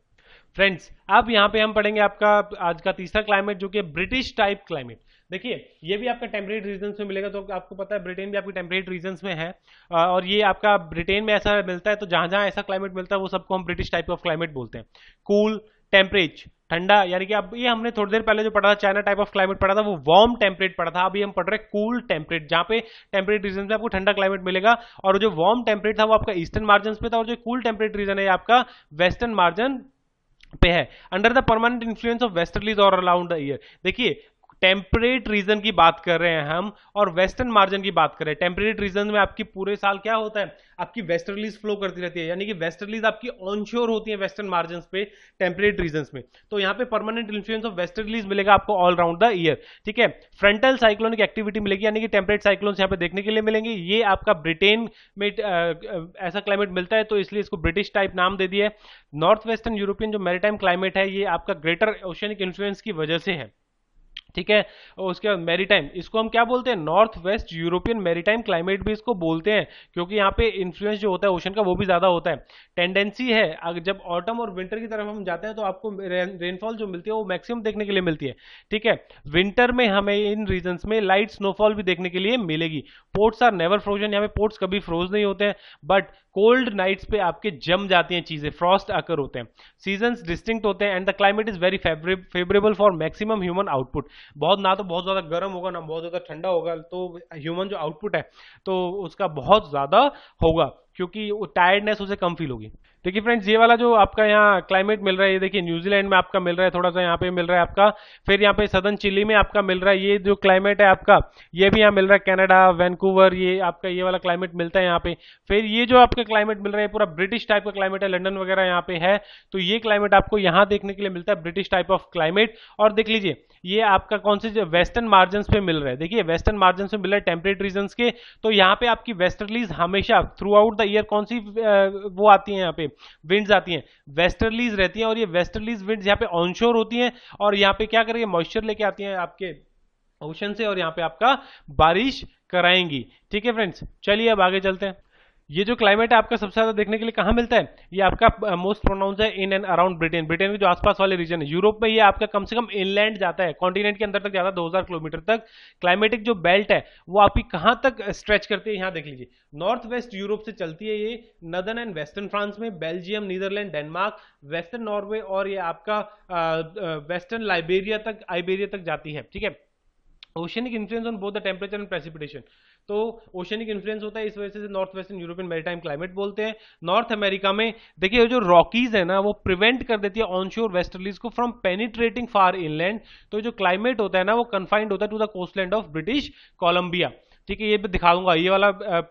फ्रेंड्स अब यहाँ पे हम पढ़ेंगे आपका आज का तीसरा क्लाइमेट जो कि ब्रिटिश टाइप क्लाइमेट देखिए ये भी आपका टेम्परेट रीजन में मिलेगा तो आपको पता है ब्रिटेन भी आपके टेम्परेट रीजन में है और ये आपका ब्रिटेन में ऐसा मिलता है तो जहाँ जहाँ ऐसा क्लाइमेट मिलता है वो सबको हम ब्रिटिश टाइप ऑफ क्लाइमेट बोलते हैं कूल टेम्परेच ठंडा यानी कि अब ये हमने थोड़ी देर पहले जो पढ़ा था चाइना टाइप ऑफ क्लाइमेट पढ़ा था वो वार्म टेम्परेट पढ़ा था अभी हम पढ़ रहे हैं कूल टेम्परेट जहां पे टेम्परेट रीजन में आपको ठंडा क्लाइमेट मिलेगा और जो वार्म टेम्परेट था वो आपका ईस्टर्न मार्जन पे था और जो कूल टेम्परेट रीजन है आपका वेस्टर्न मार्जन पे है under the permanent influence of westerlies और अराउंड द ईयर देखिए टेम्परेट रीजन की बात कर रहे हैं हम और वेस्टर्न मार्जिन की बात कर रहे हैं टेम्परेट रीजन में आपकी पूरे साल क्या होता है आपकी वेस्टर्लीज फ्लो करती रहती है यानी कि वेस्टर्लीज आपकी ऑनश्योर होती है वेस्टर्न मार्जिन पे टेम्परेट रीजन में तो यहाँ पे परमानेंट इन्फ्लुएंस ऑफ वेस्टर्लीज मिलेगा आपको ऑल राउंड द ईयर ठीक है फ्रंटल साइक्लोनिक एक्टिविटी मिलेगी यानी कि टेम्परेट साइक्लोन्स यहाँ पे देखने के लिए मिलेंगे ये आपका ब्रिटेन में ऐसा क्लाइमेट मिलता है तो इसलिए इसको ब्रिटिश टाइप नाम दे दिया नॉर्थ वेस्टर्न यूरोपियन जो मेरीटाइम क्लाइमेट है ये आपका ग्रेटर ओशनिक इन्फ्लुएंस की वजह से है ठीक है उसके बाद मैरीटाइम इसको हम क्या बोलते हैं north west European maritime climate भी इसको बोलते हैं क्योंकि यहाँ पे इन्फ्लुएंस जो होता है ओशन का वो भी ज़्यादा होता है टेंडेंसी है अगर जब ऑटम और विंटर की तरफ हम जाते हैं तो आपको रेनफॉल जो मिलती है वो मैक्सिमम देखने के लिए मिलती है ठीक है विंटर में हमें इन रीजन में लाइट स्नोफॉल भी देखने के लिए मिलेगी पोर्ट्स आर नेवर फ्रोजन यहाँ पे पोर्ट्स कभी फ्रोज नहीं होते हैं बट कोल्ड नाइट्स पे आपके जम जाती हैं चीज़ें फ्रॉस्ट आकर होते हैं सीजन डिस्टिंक्ट होते हैं and the climate is very favourable for maximum human output बहुत ना तो बहुत ज़्यादा गर्म होगा ना बहुत ज़्यादा ठंडा होगा तो ह्यूमन जो आउटपुट है तो उसका बहुत ज़्यादा होगा क्योंकि वो टायर्डनेस उसे कम फील होगी देखिए फ्रेंड्स ये वाला जो आपका यहाँ क्लाइमेट मिल रहा है ये देखिए न्यूजीलैंड में आपका मिल रहा है थोड़ा सा यहाँ पे मिल रहा है आपका फिर यहाँ पे सदन चिली में आपका मिल रहा है ये जो क्लाइमेट है आपका ये भी यहाँ मिल रहा है कनाडा वैनकूवर ये आपका ये वाला क्लाइमेट मिलता है यहाँ पे फिर ये जो आपका क्लाइमेट मिल रहा है पूरा ब्रिटिश टाइप का क्लाइमेट है लंडन वगैरह यहाँ पे है तो ये क्लाइमेट आपको यहाँ देखने के लिए मिलता है ब्रिटिश टाइप ऑफ क्लाइमेट और देख लीजिए ये आपका कौन से वेस्टर्न मार्जिन पे मिल रहा है देखिए वेस्टर्न मार्जिन पे मिल रहा है टेम्परेट रीजन के तो यहाँ पे आपकी वेस्टर्लीज हमेशा throughout the the year कौन सी वो आती है यहाँ पे विंड्स आती हैं वेस्टर्लीज रहती हैं और ये वेस्टर्लीज विंड्स यहाँ पे ऑनशोर होती हैं और यहाँ पे क्या करेंगे मॉइस्चर लेके आती हैं आपके ओशन से और यहाँ पे आपका बारिश कराएंगी ठीक है फ्रेंड्स चलिए अब आगे चलते हैं ये जो क्लाइमेट है आपका सबसे ज्यादा देखने के लिए कहाँ मिलता है ये आपका मोस्ट प्रोनाउंस है in and around Britain Britain के जो आसपास वाले रीजन है यूरोप में ये आपका कम से कम इनलैंड जाता है कॉन्टिनेंट के अंदर तक जाता है दो किलोमीटर तक क्लाइमेटिक जो बेल्ट है वो आपकी कहाँ तक स्ट्रेच करती है यहाँ देख लीजिए नॉर्थ वेस्ट यूरोप से चलती है ये नदर एंड वेस्टर्न फ्रांस में Belgium Netherlands Denmark western Norway और ये आपका वेस्टर्न लाइबेरिया तक आइबेरिया तक जाती है ठीक है oceanic influence on both the temperature and precipitation तो ओशनिक इन्फ्लुएंस होता है इस वजह से north western European maritime climate बोलते हैं नॉर्थ अमेरिका में देखिए जो रॉकीज है ना वो प्रिवेंट कर देती है ऑनशोर वेस्टर्लीज को फ्रॉम पेनिट्रेटिंग फार इनलैंड तो जो क्लाइमेट होता है ना वो कन्फाइंड होता है to the coastland of British Columbia ठीक है ये भी दिखा दूंगा ये वाला आ,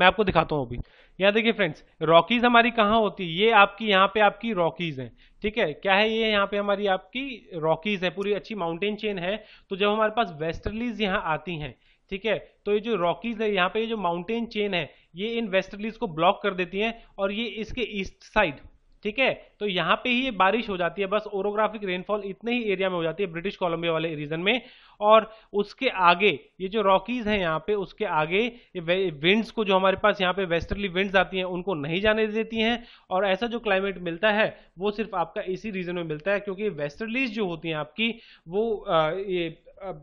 मैं आपको दिखाता हूँ अभी यहाँ देखिए फ्रेंड्स रॉकीज हमारी कहाँ होती है ये आपकी यहाँ पे आपकी रॉकीज हैं ठीक है क्या है ये यहाँ पे हमारी आपकी रॉकीज है पूरी अच्छी माउंटेन चेन है तो जब हमारे पास वेस्टर्लीज यहाँ आती हैं ठीक है तो ये जो रॉकीज है यहाँ पे ये जो माउंटेन चेन है ये इन वेस्टर्लीज को ब्लॉक कर देती हैं और ये इसके ईस्ट साइड ठीक है तो यहाँ पे ही ये बारिश हो जाती है बस ओरोग्राफिक रेनफॉल इतने ही एरिया में हो जाती है ब्रिटिश कोलंबिया वाले रीजन में और उसके आगे ये जो रॉकीज हैं यहाँ पे उसके आगे विंड्स को जो हमारे पास यहाँ पे वेस्टर्ली विंड्स आती हैं उनको नहीं जाने देती हैं और ऐसा जो क्लाइमेट मिलता है वो सिर्फ आपका इसी रीजन में मिलता है क्योंकि वेस्टर्लीज जो होती हैं आपकी वो ये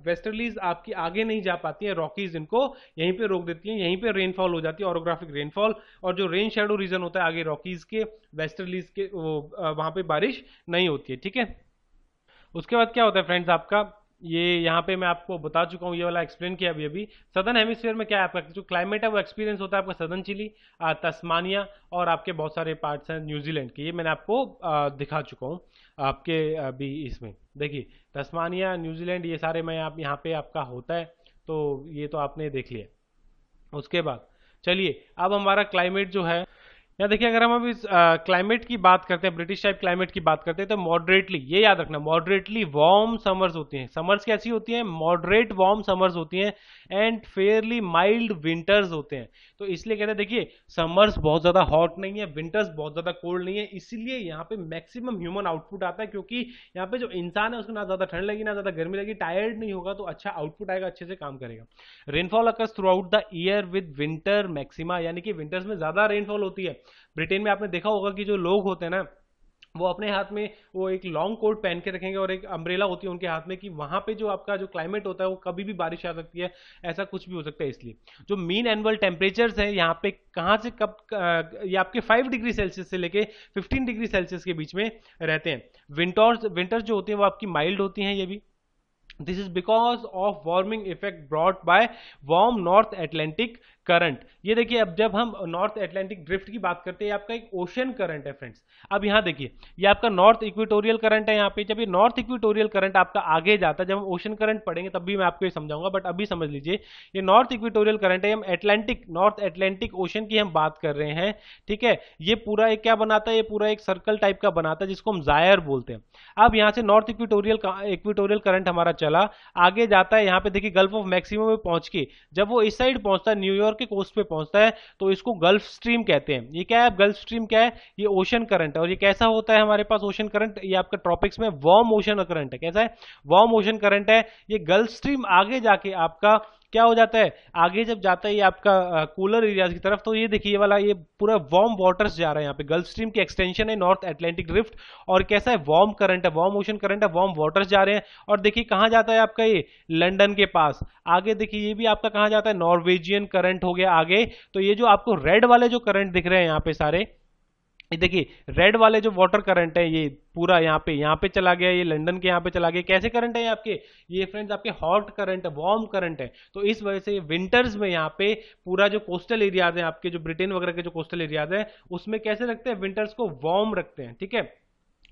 वेस्टर्लीज आपकी आगे नहीं जा पाती है रॉकीज इनको यहीं पे रोक देती हैं यहीं पे रेनफॉल हो जाती है ऑरोग्राफिक रेनफॉल और जो रेन शेडो रीजन होता है आगे रॉकीज के वेस्टर्लीज के वो वहां पे बारिश नहीं होती है ठीक है उसके बाद क्या होता है फ्रेंड्स आपका ये यहाँ पे मैं आपको बता चुका हूँ ये वाला एक्सप्लेन किया अभी अभी सदन हेमिस्फीयर में क्या है आपका जो क्लाइमेट है वो एक्सपीरियंस होता है आपका सदन चिली तस्मानिया और आपके बहुत सारे पार्ट्स हैं न्यूजीलैंड के ये मैंने आपको दिखा चुका हूँ आपके अभी इसमें देखिए तस्मानिया न्यूजीलैंड ये सारे मैं आप यहाँ पे आपका होता है तो ये तो आपने देख लिया उसके बाद चलिए अब हमारा क्लाइमेट जो है या देखिए अगर हम अभी क्लाइमेट की बात करते हैं ब्रिटिश टाइप क्लाइमेट की बात करते हैं तो मॉडरेटली ये याद रखना मॉडरेटली वार्म समर्स होती हैं समर्स कैसी होती हैं मॉडरेट वार्म समर्स होती हैं एंड फेयरली माइल्ड विंटर्स होते हैं तो इसलिए कहते हैं देखिए समर्स बहुत ज़्यादा हॉट नहीं है विंटर्स बहुत ज़्यादा कोल्ड नहीं है इसलिए यहाँ पे मैक्सिमम ह्यूमन आउटपुट आता है क्योंकि यहाँ पे जो इंसान है उसको ना ज़्यादा ठंड लगी ना ज़्यादा गर्मी लगी टायर्ड नहीं होगा तो अच्छा आउटपुट आएगा अच्छे से काम करेगा rainfall occurs throughout the year with winter maxima यानी कि विंटर्स में ज़्यादा रेनफॉल होती है ब्रिटेन में आपने देखा होगा कि जो लोग होते हैं ना वो अपने हाथ में वो एक लॉन्ग कोट पहन के रखेंगे और एक अम्ब्रेला होती है उनके हाथ में कि वहां पे जो आपका जो क्लाइमेट होता है वो कभी भी बारिश आ सकती है ऐसा कुछ भी हो सकता है इसलिए जो मीन एनुअल टेम्परेचर्स है यहाँ पे कहाँ से कब ये आपके 5 डिग्री सेल्सियस से लेके 15 डिग्री सेल्सियस के बीच में रहते हैं विंटर्स विंटर्स जो होती हैं वो आपकी माइल्ड होती हैं ये भी this is because of warming effect brought by warm north atlantic current ये देखिए अब जब हम नॉर्थ एटलांटिक ड्रिफ्ट की बात करते हैं आपका एक ओशन करंट है फ्रेंड्स अब यहां देखिए ये आपका नॉर्थ इक्वेटोरियल करंट है यहां पे जब ये नॉर्थ इक्वेटोरियल करंट आपका आगे जाता है जब हम ओशन करंट पढ़ेंगे तब भी मैं आपको ये समझाऊंगा बट अभी समझ लीजिए ये नॉर्थ इक्वेटोरियल करंट है हम एटलांटिक नॉर्थ एटलांटिक ओशन की हम बात कर रहे हैं ठीक है ये पूरा एक क्या बनाता है ये पूरा एक सर्कल टाइप का बनाता है जिसको हम जायर बोलते हैं अब यहां से नॉर्थ इक्वेटोरियल इक्वेटोरियल करंट हमारा चला आगे जाता है यहाँ पे देखिए गल्फ ऑफ मैक्सिमम में पहुंच के जब वो इस साइड पहुंचता है न्यूयॉर्क के कोस्ट पे पहुंचता है तो इसको गल्फ स्ट्रीम कहते हैं ये क्या है गल्फ स्ट्रीम क्या है ये ओशन करंट है और ये कैसा होता है हमारे पास ओशन करंट ये आपका ट्रॉपिक्स में वार्म ओशन करंट है कैसा है वार्म ओशन करंट है ये गल्फ स्ट्रीम आगे जाके आपका क्या हो जाता है आगे जब जाता है ये आपका कूलर एरियाज की तरफ तो ये देखिए ये वाला ये पूरा वार्म वाटर्स जा रहा है यहाँ पे गल्फ स्ट्रीम की एक्सटेंशन है नॉर्थ एटलांटिक ड्रिफ्ट और कैसा है वार्म करंट है वार्म ओशन करंट है वार्म वाटर्स जा रहे हैं और देखिए कहाँ जाता है आपका ये लंडन के पास आगे देखिए ये भी आपका कहाँ जाता है नॉर्वेजियन करंट हो गया आगे तो ये जो आपको रेड वाले जो करंट दिख रहे हैं यहाँ पे सारे ये देखिए रेड वाले जो वाटर करंट है ये पूरा यहाँ पे यहाँ पे चला गया ये लंदन के यहाँ पे चला गया कैसे करंट है ये आपके ये फ्रेंड्स आपके हॉट करंट है वार्म करंट है तो इस वजह से विंटर्स में यहाँ पे पूरा जो कोस्टल एरियाज है आपके जो ब्रिटेन वगैरह के जो कोस्टल एरियाज है उसमें कैसे रखते हैं विंटर्स को वार्म रखते हैं ठीक है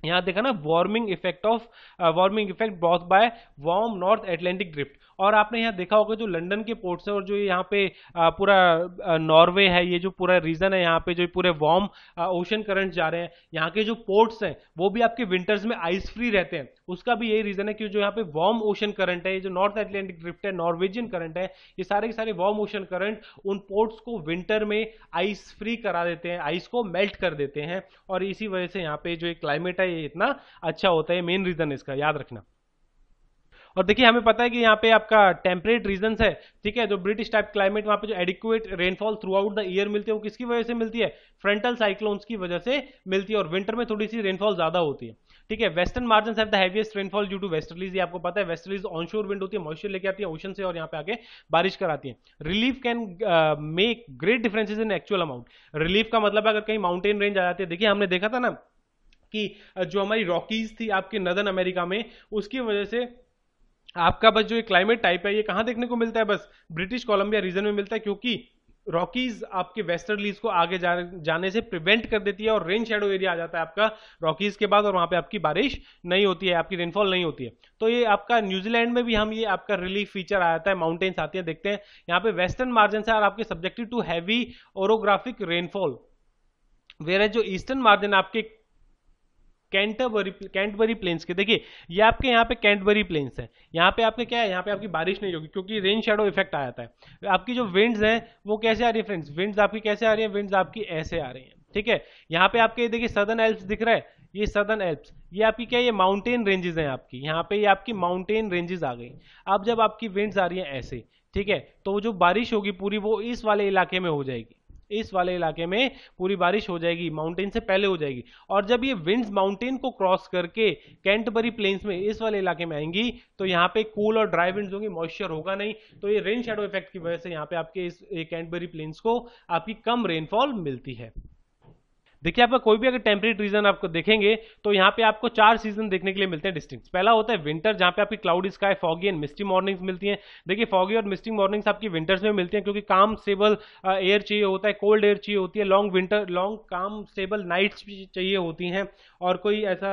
यहाँ देखा ना warming effect of warming effect both by warm North Atlantic Drift और आपने यहाँ देखा होगा जो लंडन के पोर्ट्स हैं और जो यहाँ पे पूरा नॉर्वे है ये जो पूरा रीजन है यहाँ पे जो पूरे वार्म ओशन करंट जा रहे हैं यहाँ के जो पोर्ट्स हैं वो भी आपके विंटर्स में आइस फ्री रहते हैं उसका भी यही रीजन है कि जो यहाँ पे वार्म ओशन करंट है ये जो नॉर्थ एटलांटिक ड्रिफ्ट है नॉर्वेजियन करंट है ये सारे के सारे वार्म ओशन करंट उन पोर्ट्स को विंटर में आइस फ्री करा देते हैं आइस को मेल्ट कर देते हैं और इसी वजह से यहाँ पे जो क्लाइमेट है ये इतना अच्छा होता है मेन रीजन इसका याद रखना और देखिए हमें पता है कि यहाँ पे आपका टेम्परेट रीजन है ठीक है जो ब्रिटिश टाइप क्लाइमेट वहां पे जो adequate rainfall throughout the year मिलती है वो किसकी वजह से मिलती है फ्रंटल साइक्लोन्स की वजह से मिलती है और विंटर में थोड़ी सी रेनफॉल ज्यादा होती है ठीक है western margin have the heaviest rainfall due to westerlies आपको पता है वेस्टर्लीज ऑनशोर विंड होती है मॉइस्चर लेके आती है ओशन से और यहाँ पे आगे बारिश कराती है relief can make great differences in actual amount relief का मतलब अगर कहीं माउंटेन रेंज आ जाती है देखिए हमने देखा था ना कि uh, जो हमारी रॉकीज थी आपके नदन अमेरिका में उसकी वजह से आपका बस जो ये क्लाइमेट टाइप है ये कहाँ देखने को मिलता है बस ब्रिटिश कोलंबिया रीजन में मिलता है क्योंकि रॉकीज आपके वेस्टर्न लीज को आगे जा, जाने से प्रिवेंट कर देती है और रेन शेडो एरिया आ जाता है आपका रॉकीज के बाद और वहां पे आपकी बारिश नहीं होती है आपकी रेनफॉल नहीं होती है तो ये आपका न्यूजीलैंड में भी हम ये आपका रिलीफ फीचर आ जाता है माउंटेन्स आती है देखते हैं यहाँ पे वेस्टर्न मार्जिन है और आपके subjective to heavy orographic rainfall where जो ईस्टर्न मार्जिन आपके कैंटरबरी कैंटबरी प्लेन्स के देखिए ये आपके यहाँ पे कैंटबरी प्लेन्स है यहाँ पे आपके क्या है यहाँ पे आपकी बारिश नहीं होगी क्योंकि रेन शेडो इफेक्ट आ जाता है आपकी जो विंड्स हैं वो कैसे आ रही है फ्रेंड्स विंड्स आपकी कैसे आ रही है विंड्स आपकी ऐसे आ रही हैं ठीक है यहाँ पे आपके देखिए सदर्न एल्प्स दिख रहा है ये सदर्न एल्प्स ये आपकी क्या ये माउंटेन रेंजेस हैं आपकी यहाँ पे ये आपकी माउंटेन रेंजेस आ गई अब जब आपकी विंड्स आ रही हैं ऐसे ठीक है तो जो बारिश होगी पूरी वो इस वाले इलाके में हो जाएगी इस वाले इलाके में पूरी बारिश हो जाएगी माउंटेन से पहले हो जाएगी और जब ये विंड्स माउंटेन को क्रॉस करके कैंटबरी प्लेन्स में इस वाले इलाके में आएंगी तो यहाँ पे कूल और ड्राई विंड्स होंगी मॉइस्चर होगा नहीं तो ये रेन शेडो इफेक्ट की वजह से यहाँ पे आपके इस कैंटबरी प्लेन्स को आपकी कम रेनफॉल मिलती है देखिए आपका कोई भी अगर टेम्परेट रीजन आपको देखेंगे तो यहाँ पे आपको चार सीजन देखने के लिए मिलते हैं डिस्टिंग पहला होता है विंटर जहाँ पे आपकी cloud sky foggy and misty mornings मिलती हैं देखिए फॉगी और मिस्टी मॉर्निंग्स आपकी विंटर्स में मिलती हैं क्योंकि काम स्टेबल एयर चाहिए होता है कोल्ड एयर चाहिए होती है long winter long calm stable nights चाहिए होती हैं और कोई ऐसा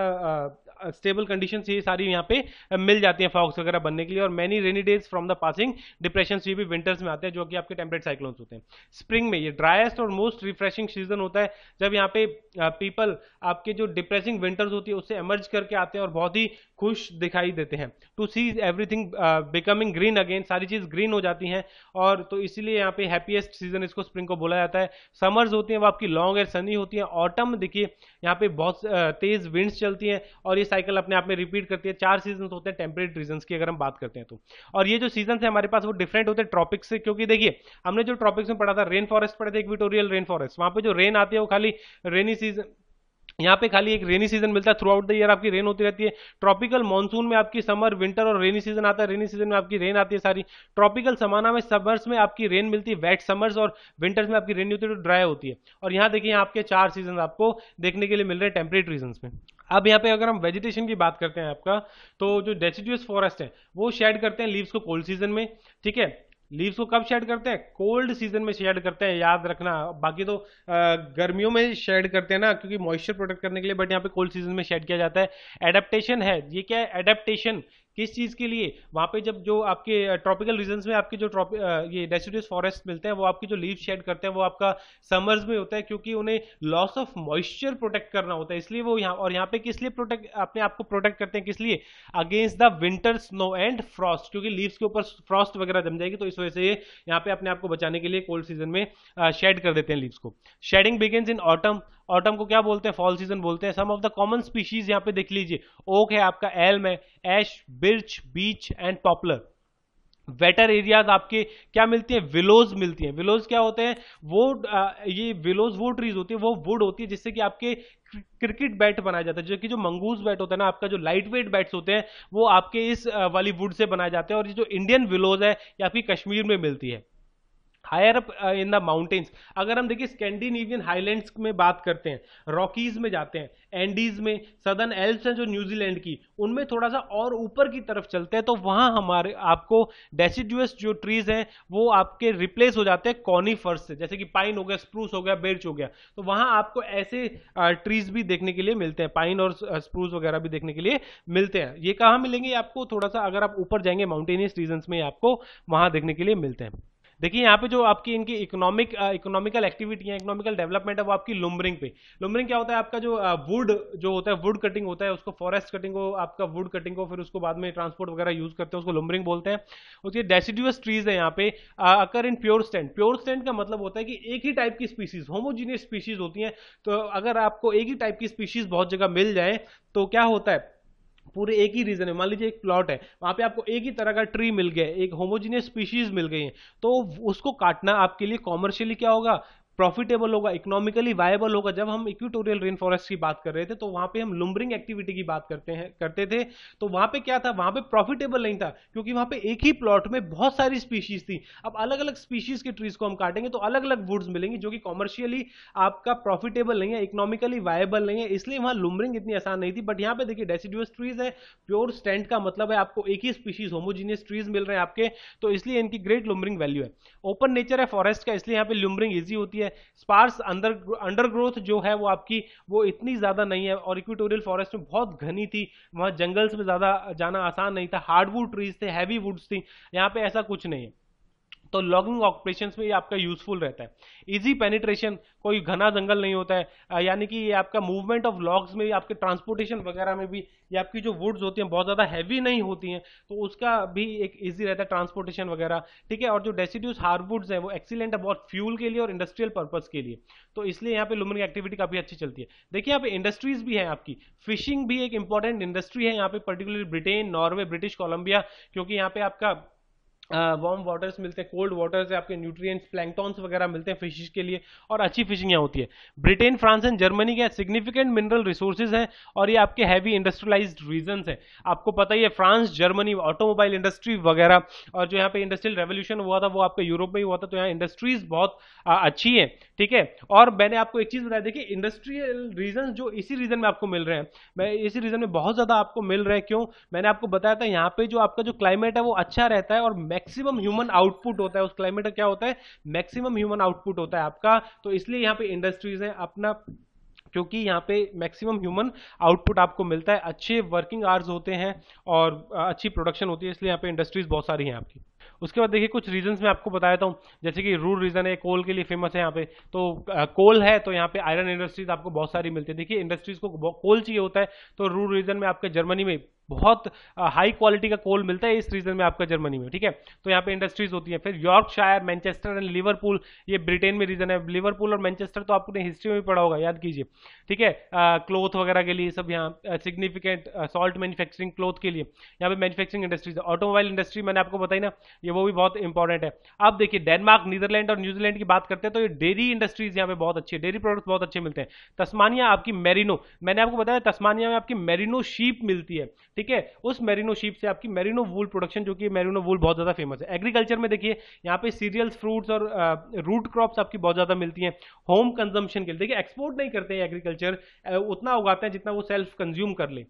स्टेबल कंडीशन ये सारी यहाँ पे मिल जाती हैं फॉक्स वगैरह बनने के लिए और many rainy days from the passing depression ये भी विंटर्स में आते हैं जो कि आपके टेम्परेट साइक्लोन्स होते हैं स्प्रिंग में ये ड्राइस्ट और मोस्ट रिफ्रेशिंग सीजन होता है जब यहाँ पे पीपल आपके जो डिप्रेसिंग विंटर्स होती है उससे एमर्ज करके आते हैं और बहुत ही खुश दिखाई देते हैं to see everything becoming green again सारी चीज ग्रीन हो जाती हैं और तो इसीलिए यहाँ पे हैप्पीएस्ट सीजन इसको स्प्रिंग को बोला जाता है समर्स होती हैं वो आपकी लॉन्ग एंड सनी होती हैं ऑटम देखिए यहाँ पे बहुत तेज विंड्स चलती हैं और ये साइकिल अपने आप में रिपीट करती है चार सीजन होते हैं टेम्परेट रीजन की अगर हम बात करते हैं तो और ये जो सीजन है हमारे पास वो डिफरेंट होते हैं ट्रॉपिक्स से क्योंकि देखिए हमने जो ट्रॉपिक्स में पढ़ा था रेन फॉरेस्ट पढ़े थे इक्विटोरियल रेन फॉरेस्ट वहां पर जो रेन आती है वो खाली रेनी सीजन यहाँ पे खाली एक रेनी सीजन मिलता है थ्रू आउट द ईयर आपकी रेन होती रहती है ट्रॉपिकल मानसून में आपकी समर विंटर और रेनी सीजन आता है रेनी सीजन में आपकी रेन आती है सारी ट्रॉपिकल समाना में समर्स में आपकी रेन मिलती है वेट समर्स और विंटर्स में आपकी रेन होती है तो ड्राई होती है और यहाँ देखिए आपके चार सीजन आपको देखने के लिए मिल रहे हैं टेम्परेट रीजन में अब यहाँ पे अगर हम वेजिटेशन की बात करते हैं आपका तो जो डेसिड्यूस फॉरेस्ट है वो शेड करते हैं लीव्स को कोल्ड सीजन में ठीक है लीव्स को कब शेड करते हैं कोल्ड सीजन में शेड करते हैं याद रखना बाकी तो गर्मियों में शेड करते हैं ना क्योंकि मॉइस्चर प्रोटेक्ट करने के लिए बट यहाँ पे कोल्ड सीजन में शेड किया जाता है एडेप्टेशन है ये क्या है एडेप्टेशन किस चीज़ के लिए वहाँ पे जब जो आपके ट्रॉपिकल रीजन में आपके जो ट्रॉपि ये डेसिडियस फॉरेस्ट मिलते हैं वो आपके जो लीव शेड करते हैं वो आपका समर्स में होता है क्योंकि उन्हें लॉस ऑफ मॉइस्चर प्रोटेक्ट करना होता है इसलिए वो यहाँ और यहाँ पे किस लिए प्रोटेक्ट अपने आप को प्रोटेक्ट करते हैं किस लिए against the winter snow and frost क्योंकि लीव्स के ऊपर फ्रॉस्ट वगैरह जम जाएगी तो इस वजह से ये यहाँ पे अपने आप को बचाने के लिए कोल्ड सीजन में शेड कर देते हैं लीव्स को shedding begins in autumn autumn को क्या बोलते हैं फॉल सीजन बोलते हैं some of the common species यहाँ पे देख लीजिए ओक है आपका एल्म है ash birch beech and poplar wetter areas आपके क्या मिलती है विलोज मिलती है विलोज क्या होते हैं वो ये विलोज वो ट्रीज होती है वो वुड होती है जिससे कि आपके क्रिकेट बैट बनाया जाता है जो कि जो मंगूज बैट होता है ना आपका जो लाइट वेट बैट्स होते हैं वो आपके इस वाली वुड से बनाए जाते हैं और ये जो इंडियन विलोज है ये आपकी कश्मीर में मिलती है higher up in the mountains अगर हम देखिए स्कैंडिनेवियन हाईलैंड्स में बात करते हैं रॉकीज में जाते हैं एंडीज में सदर्न एल्प्स हैं जो न्यूजीलैंड की उनमें थोड़ा सा और ऊपर की तरफ चलते हैं तो वहाँ हमारे आपको डेसिडुअस जो ट्रीज हैं वो आपके रिप्लेस हो जाते हैं कॉनीफर्स से जैसे कि पाइन हो गया स्प्रूस हो गया बेर्च हो गया तो वहाँ आपको ऐसे ट्रीज uh, भी देखने के लिए मिलते हैं पाइन और स्प्रूस uh, वगैरह भी देखने के लिए मिलते हैं ये कहाँ मिलेंगे आपको थोड़ा सा अगर आप ऊपर जाएंगे माउंटेनियस रीजन में आपको वहाँ देखने के लिए मिलते हैं देखिए यहाँ पे जो आपकी इनकी इकोनॉमिक इकोनॉमिकल एक्टिविटी है इकोनॉमिकल डेवलपमेंट है वो आपकी लुम्बरिंग पे लुम्बरिंग क्या होता है आपका जो वुड जो होता है वुड कटिंग होता है उसको फॉरेस्ट कटिंग हो आपका वुड कटिंग हो फिर उसको बाद में ट्रांसपोर्ट वगैरह यूज करते हैं उसको लुम्बरिंग बोलते हैं उसके डेसिड्यूस ट्रीज है यहाँ पे occur in pure stand pure stand का मतलब होता है कि एक ही टाइप की स्पीसीज होमोजीनियस स्पीसीज होती हैं तो अगर आपको एक ही टाइप की स्पीसीज बहुत जगह मिल जाए तो क्या होता है पूरे एक ही रीजन है मान लीजिए एक प्लॉट है वहां पे आपको एक ही तरह का ट्री मिल गया एक होमोजीनियस स्पीशीज मिल गई है तो उसको काटना आपके लिए कॉमर्शियली क्या होगा प्रॉफिटेबल होगा इकोनॉमिकली वायबल होगा जब हम इक्विटोरियल रेन फॉरेस्ट की बात कर रहे थे तो वहां पे हम लुम्बरिंग एक्टिविटी की बात करते हैं करते थे तो वहां पे क्या था वहां पे प्रॉफिटेबल नहीं था क्योंकि वहां पे एक ही प्लॉट में बहुत सारी स्पीशीज थी अब अलग अलग स्पीशीज के ट्रीज को हम काटेंगे तो अलग अलग वुड्स मिलेंगी जो कि कॉमर्शियली आपका प्रॉफिटेबल नहीं है इकोनॉमिकली वायबल नहीं है इसलिए वहां लुम्बरिंग इतनी आसान नहीं थी बट यहाँ पे देखिए डेसिड्यूस ट्रीज है प्योर स्टैंड का मतलब है आपको एक ही स्पीशीज होमोजीनियस ट्रीज मिल रहे हैं आपके तो इसलिए इनकी ग्रेट लुम्बरिंग वैल्यू है ओपन नेचर है फॉरेस्ट का इसलिए यहाँ पे लुम्बरिंग ईजी होती है है स्पार्स अंदर अंडरग्रोथ जो है वो आपकी वो इतनी ज़्यादा नहीं है और इक्विटोरियल फॉरेस्ट में बहुत घनी थी वहाँ जंगल्स में ज़्यादा जाना आसान नहीं था हार्डवुड ट्रीज थे हैवी वुड्स थी यहाँ पे ऐसा कुछ नहीं है तो लॉगिंग ऑपरेशन में ये आपका यूजफुल रहता है इजी पेनिट्रेशन कोई घना जंगल नहीं होता है यानी कि ये आपका मूवमेंट ऑफ लॉग्स में आपके ट्रांसपोर्टेशन वगैरह में भी ये आपकी जो वुड्स होती हैं बहुत ज़्यादा हैवी नहीं होती हैं तो उसका भी एक ईजी रहता है ट्रांसपोर्टेशन वगैरह ठीक है और जो डेसिड्यूस हार्डवुड्स हैं वो एक्सीलेंट है बहुत फ्यूल के लिए और इंडस्ट्रियल पर्पज़ के लिए तो इसलिए यहाँ पे की एक्टिविटी काफ़ी अच्छी चलती है देखिए यहाँ पे इंडस्ट्रीज भी हैं आपकी फिशिंग भी एक इंपॉर्टेंट इंडस्ट्री है यहाँ पे particularly Britain Norway British Columbia क्योंकि यहाँ पे आपका वार्म वाटर्स मिलते हैं कोल्ड वाटर्स है आपके न्यूट्रिएंट्स प्लैंगटॉन्स वगैरह मिलते हैं फिशिश के लिए और अच्छी फिशिंग यहाँ होती है ब्रिटेन फ्रांस एंड जर्मनी के सिग्निफिकेंट मिनरल रिसोर्सेज हैं और ये आपके हैवी इंडस्ट्रियलाइज रीजन हैं आपको पता ही है फ्रांस जर्मनी ऑटोमोबाइल इंडस्ट्री वगैरह और जो यहाँ पे इंडस्ट्रियल रेवोल्यूशन हुआ था वो आपके यूरोप में ही हुआ था तो यहाँ इंडस्ट्रीज बहुत अच्छी है ठीक है और मैंने आपको एक चीज़ बताया देखिए इंडस्ट्रियल रीजन जो इसी रीजन में आपको मिल रहे हैं मैं इसी रीजन में बहुत ज़्यादा आपको मिल रहे हैं क्यों मैंने आपको बताया था यहाँ पे जो आपका जो क्लाइमेट है वो अच्छा रहता है और मैक्सिमम ह्यूमन आउटपुट होता है उस क्लाइमेट का क्या होता है मैक्सिमम ह्यूमन आउटपुट होता है आपका तो इसलिए यहाँ पे इंडस्ट्रीज है अपना क्योंकि यहाँ पे मैक्सिमम ह्यूमन आउटपुट आपको मिलता है अच्छे वर्किंग आवर्स होते हैं और अच्छी प्रोडक्शन होती है इसलिए यहाँ पे इंडस्ट्रीज बहुत सारी हैं आपकी उसके बाद देखिए कुछ रीजन्स में आपको बताया हूँ जैसे कि रूर रीजन है कोल के लिए फेमस है यहाँ पे तो कोल है तो यहाँ पे आयरन इंडस्ट्रीज आपको बहुत सारी मिलती है देखिए इंडस्ट्रीज को कोल चाहिए होता है तो रूर रीजन में आपके जर्मनी में बहुत हाई क्वालिटी का कोल मिलता है इस रीजन में आपका जर्मनी में ठीक है तो यहाँ पे इंडस्ट्रीज होती है फिर यॉर्कशायर मैनचेस्टर एंड लिवरपूल ये ब्रिटेन में रीजन है लिवरपूल और मैनचेस्टर तो आपने हिस्ट्री में भी पढ़ा होगा याद कीजिए ठीक है क्लोथ वगैरह के लिए सब यहाँ सिग्निफिकेंट सॉल्ट मैन्युफैक्चरिंग क्लोथ के लिए यहाँ पे मैन्युफैक्चरिंग इंडस्ट्रीज ऑटोमोबाइल इंडस्ट्री मैंने आपको बताई ना ये वो भी बहुत इंपॉर्टेंट है अब देखिए डेनमार्क नीदरलैंड और न्यूजीलैंड की बात करते हैं तो ये डेयरी इंडस्ट्रीज यहाँ पे बहुत अच्छी है डेयरी प्रोडक्ट्स बहुत अच्छे मिलते हैं तस्मानिया आपकी मेरिनो मैंने आपको बताया तस्मानिया में आपकी मेरिनो शीप मिलती है ठीक है उस मेरिनो शीप से आपकी मेरिनो वूल प्रोडक्शन जो कि मेरिनो वूल बहुत ज़्यादा फेमस है एग्रीकल्चर में देखिए यहाँ पे सीरियल्स फ्रूट्स और रूट क्रॉप्स आपकी बहुत ज़्यादा मिलती हैं होम कंजम्पशन के लिए देखिए एक्सपोर्ट नहीं करते हैं एग्रीकल्चर उतना उगाते हैं जितना वो सेल्फ कंज्यूम कर ले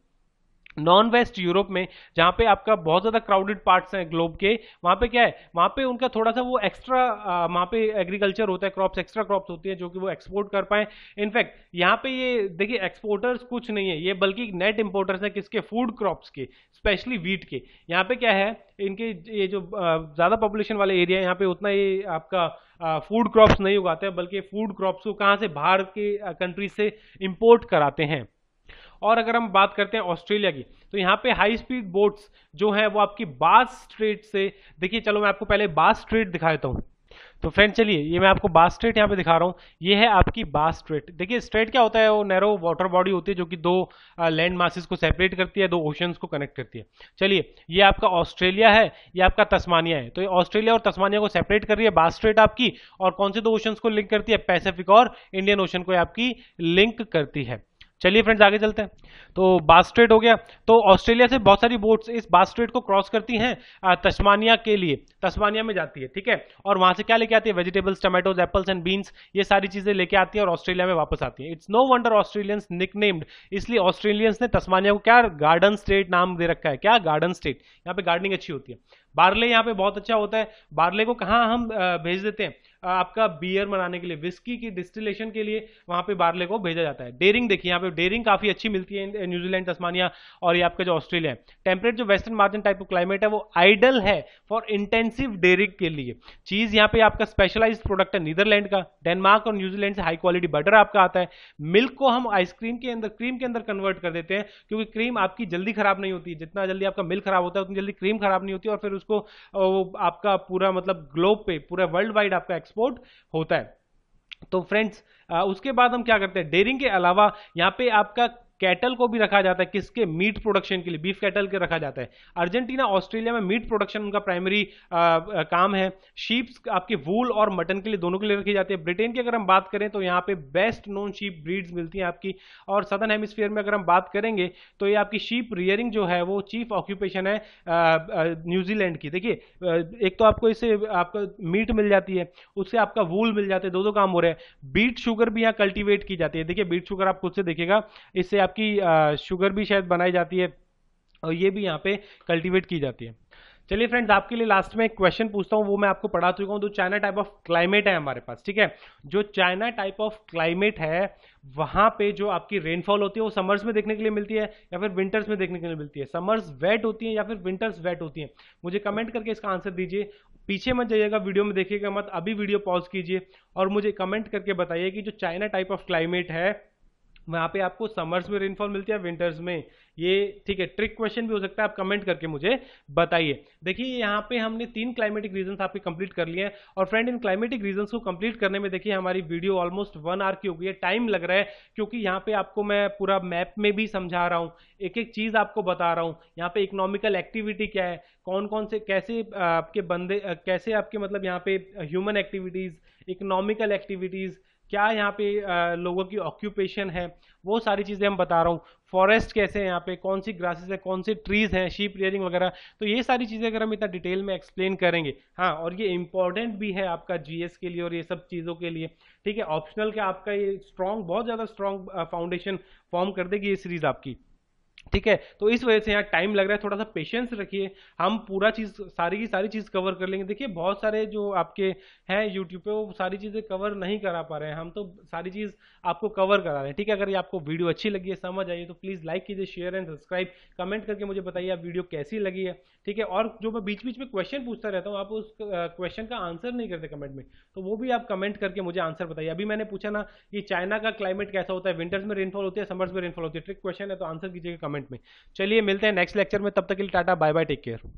नॉन वेस्ट यूरोप में जहाँ पे आपका बहुत ज़्यादा क्राउडेड पार्ट्स हैं ग्लोब के वहाँ पे क्या है वहाँ पे उनका थोड़ा सा वो एक्स्ट्रा वहाँ पे एग्रीकल्चर होता है क्रॉप्स एक्स्ट्रा क्रॉप्स होती हैं जो कि वो एक्सपोर्ट कर पाएँ इनफैक्ट यहाँ पे ये देखिए एक्सपोर्टर्स कुछ नहीं है ये बल्कि नेट इम्पोर्टर्स हैं किसके फूड क्रॉप्स के स्पेशली वीट के यहाँ पे क्या है इनके ये जो ज़्यादा पॉपुलेशन वाले एरिया है यहाँ पे उतना ये आपका फूड क्रॉप्स नहीं उगाते हैं बल्कि फूड क्रॉप्स को कहाँ से बाहर के कंट्रीज से इम्पोर्ट कराते हैं और अगर हम बात करते हैं ऑस्ट्रेलिया की तो यहाँ पे हाई स्पीड बोट्स जो है वो आपकी बास स्ट्रेट से देखिए चलो मैं आपको पहले बास स्ट्रेट दिखा देता हूँ तो फ्रेंड चलिए ये मैं आपको बास स्ट्रेट यहाँ पे दिखा रहा हूँ ये है आपकी बास स्ट्रेट देखिए स्ट्रेट क्या होता है वो नैरो वाटर बॉडी होती है जो कि दो लैंड मासिस को सेपरेट करती है दो ओशंस को कनेक्ट करती है चलिए ये आपका ऑस्ट्रेलिया है ये आपका तस्मानिया है तो ये ऑस्ट्रेलिया और तस्मानिया को सेपरेट कर रही है बास स्ट्रेट आपकी और कौन से दो ओशंस को लिंक करती है पैसेफिक और इंडियन ओशन को आपकी लिंक करती है चलिए फ्रेंड्स आगे चलते हैं तो बास्ट्रेट हो गया तो ऑस्ट्रेलिया से बहुत सारी बोट्स इस बास्ट्रेट को क्रॉस करती हैं तस्मानिया के लिए तस्मानिया में जाती है ठीक है और वहां से क्या लेके आती है vegetables tomatoes apples and beans ये सारी चीजें लेके आती है और ऑस्ट्रेलिया में वापस आती है it's no wonder Australians nick इसलिए ऑस्ट्रेलियंस ने तस्मानिया को क्या गार्डन स्टेट नाम दे रखा है क्या गार्डन स्टेट यहाँ पे गार्डनिंग अच्छी होती है बार्ले यहाँ पे बहुत अच्छा होता है बार्ले को कहाँ हम भेज देते हैं आपका बियर बनाने के लिए विस्की की डिस्टिलेशन के लिए वहाँ पे बार्ले को भेजा जाता है डेरिंग देखिए यहाँ पे डेरिंग काफी अच्छी मिलती है न्यूजीलैंड तस्मानिया और ये आपका जो ऑस्ट्रेलिया है टेम्परेट जो वेस्टर्न मार्जिन टाइप का क्लाइमेट है वो आइडल है फॉर इंटेंसिव डेरिंग के लिए चीज यहाँ पे आपका स्पेशलाइज प्रोडक्ट है नीदरलैंड का डेनमार्क और न्यूजीलैंड से हाई क्वालिटी बटर आपका आता है मिल्क को हम आइसक्रीम के अंदर क्रीम के अंदर कन्वर्ट कर देते हैं क्योंकि क्रीम आपकी जल्दी खराब नहीं होती जितना जल्दी आपका मिल्क खराब होता है उतनी जल्दी क्रीम खराब नहीं होती और फिर उसको आपका पूरा मतलब ग्लोब पे पूरा वर्ल्ड वाइड आपका एक्सपोर्ट होता है तो फ्रेंड्स उसके बाद हम क्या करते हैं डेयरिंग के अलावा यहाँ पे आपका कैटल को भी रखा जाता है किसके मीट प्रोडक्शन के लिए बीफ कैटल के रखा जाता है अर्जेंटीना ऑस्ट्रेलिया में मीट प्रोडक्शन उनका प्राइमरी काम है शीप्स आपके वूल और मटन के लिए दोनों के लिए रखी जाती है ब्रिटेन की अगर हम बात करें तो यहाँ पे बेस्ट नॉन शीप ब्रीड्स मिलती हैं आपकी और सदर्न हेमिस्फीयर में अगर हम बात करेंगे तो ये आपकी शीप रियरिंग जो है वो चीफ ऑक्यूपेशन है न्यूजीलैंड की देखिए एक तो आपको इससे आपको मीट मिल जाती है उससे आपका वूल मिल जाता है दो दो काम हो रहे हैं बीट शुगर भी यहाँ कल्टिवेट की जाती है देखिए बीट शुगर आप खुद से देखेगा इससे आप आपकी शुगर भी शायद बनाई जाती है और ये भी यहाँ पे कल्टीवेट की जाती है चलिए फ्रेंड्स आपके लिए लास्ट में एक क्वेश्चन पूछता हूँ वो मैं आपको पढ़ा चुका हूँ जो चाइना टाइप ऑफ क्लाइमेट है हमारे पास ठीक है जो चाइना टाइप ऑफ क्लाइमेट है वहाँ पे जो आपकी रेनफॉल होती है वो समर्स में देखने के लिए मिलती है या फिर विंटर्स में देखने के लिए मिलती है समर्स वेट होती है या फिर विंटर्स वेट होती है मुझे कमेंट करके इसका आंसर दीजिए पीछे मत जाइएगा वीडियो में देखिएगा मत अभी वीडियो पॉज कीजिए और मुझे कमेंट करके बताइए कि जो चाइना टाइप ऑफ क्लाइमेट है वहाँ पे आपको समर्स में रेनफॉल मिलती है विंटर्स में ये ठीक है ट्रिक क्वेश्चन भी हो सकता है आप कमेंट करके मुझे बताइए देखिए यहाँ पे हमने तीन क्लाइमेटिक रीजंस आपके कंप्लीट कर लिए हैं और फ्रेंड इन क्लाइमेटिक रीजंस को कंप्लीट करने में देखिए हमारी वीडियो ऑलमोस्ट वन आवर की हो गई है टाइम लग रहा है क्योंकि यहाँ पे आपको मैं पूरा मैप में भी समझा रहा हूँ एक एक चीज़ आपको बता रहा हूँ यहाँ पे इकोनॉमिकल एक्टिविटी क्या है कौन कौन से कैसे आपके बंदे कैसे आपके मतलब यहाँ पे ह्यूमन एक्टिविटीज़ इकोनॉमिकल एक्टिविटीज़ क्या यहाँ पे लोगों की ऑक्यूपेशन है वो सारी चीज़ें हम बता रहा हूँ फॉरेस्ट कैसे हैं यहाँ पे कौन सी ग्रासेस है कौन सी ट्रीज़ हैं शीप रेयरिंग वगैरह तो ये सारी चीज़ें अगर हम इतना डिटेल में एक्सप्लेन करेंगे हाँ और ये इंपॉर्टेंट भी है आपका जीएस के लिए और ये सब चीज़ों के लिए ठीक है ऑप्शनल का आपका ये स्ट्रॉन्ग बहुत ज़्यादा स्ट्रॉन्ग फाउंडेशन फॉर्म कर देगी ये सीरीज़ आपकी ठीक है तो इस वजह से यहाँ टाइम लग रहा है थोड़ा सा पेशेंस रखिए हम पूरा चीज़ सारी की सारी चीज़ कवर कर लेंगे देखिए बहुत सारे जो आपके हैं यूट्यूब पे वो सारी चीज़ें कवर नहीं करा पा रहे हैं हम तो सारी चीज़ आपको कवर करा रहे हैं ठीक है अगर ये आपको वीडियो अच्छी लगी है समझ आई है तो प्लीज़ लाइक कीजिए शेयर एंड सब्सक्राइब कमेंट करके मुझे बताइए आप वीडियो कैसी लगी है ठीक है और जो मैं बीच बीच में क्वेश्चन पूछता रहता हूँ आप उस क्वेश्चन का आंसर नहीं करते कमेंट में तो वो भी आप कमेंट करके मुझे आंसर बताइए अभी मैंने पूछा ना कि चाइना का क्लाइमेट कैसा होता है विंटर्स में रेनफॉल होती है समर्स में रेनफॉल होती है ट्रिक क्वेश्चन है तो आंसर कीजिएगा कमेंट में चलिए मिलते हैं नेक्स्ट लेक्चर में तब तक के लिए tata bye bye take care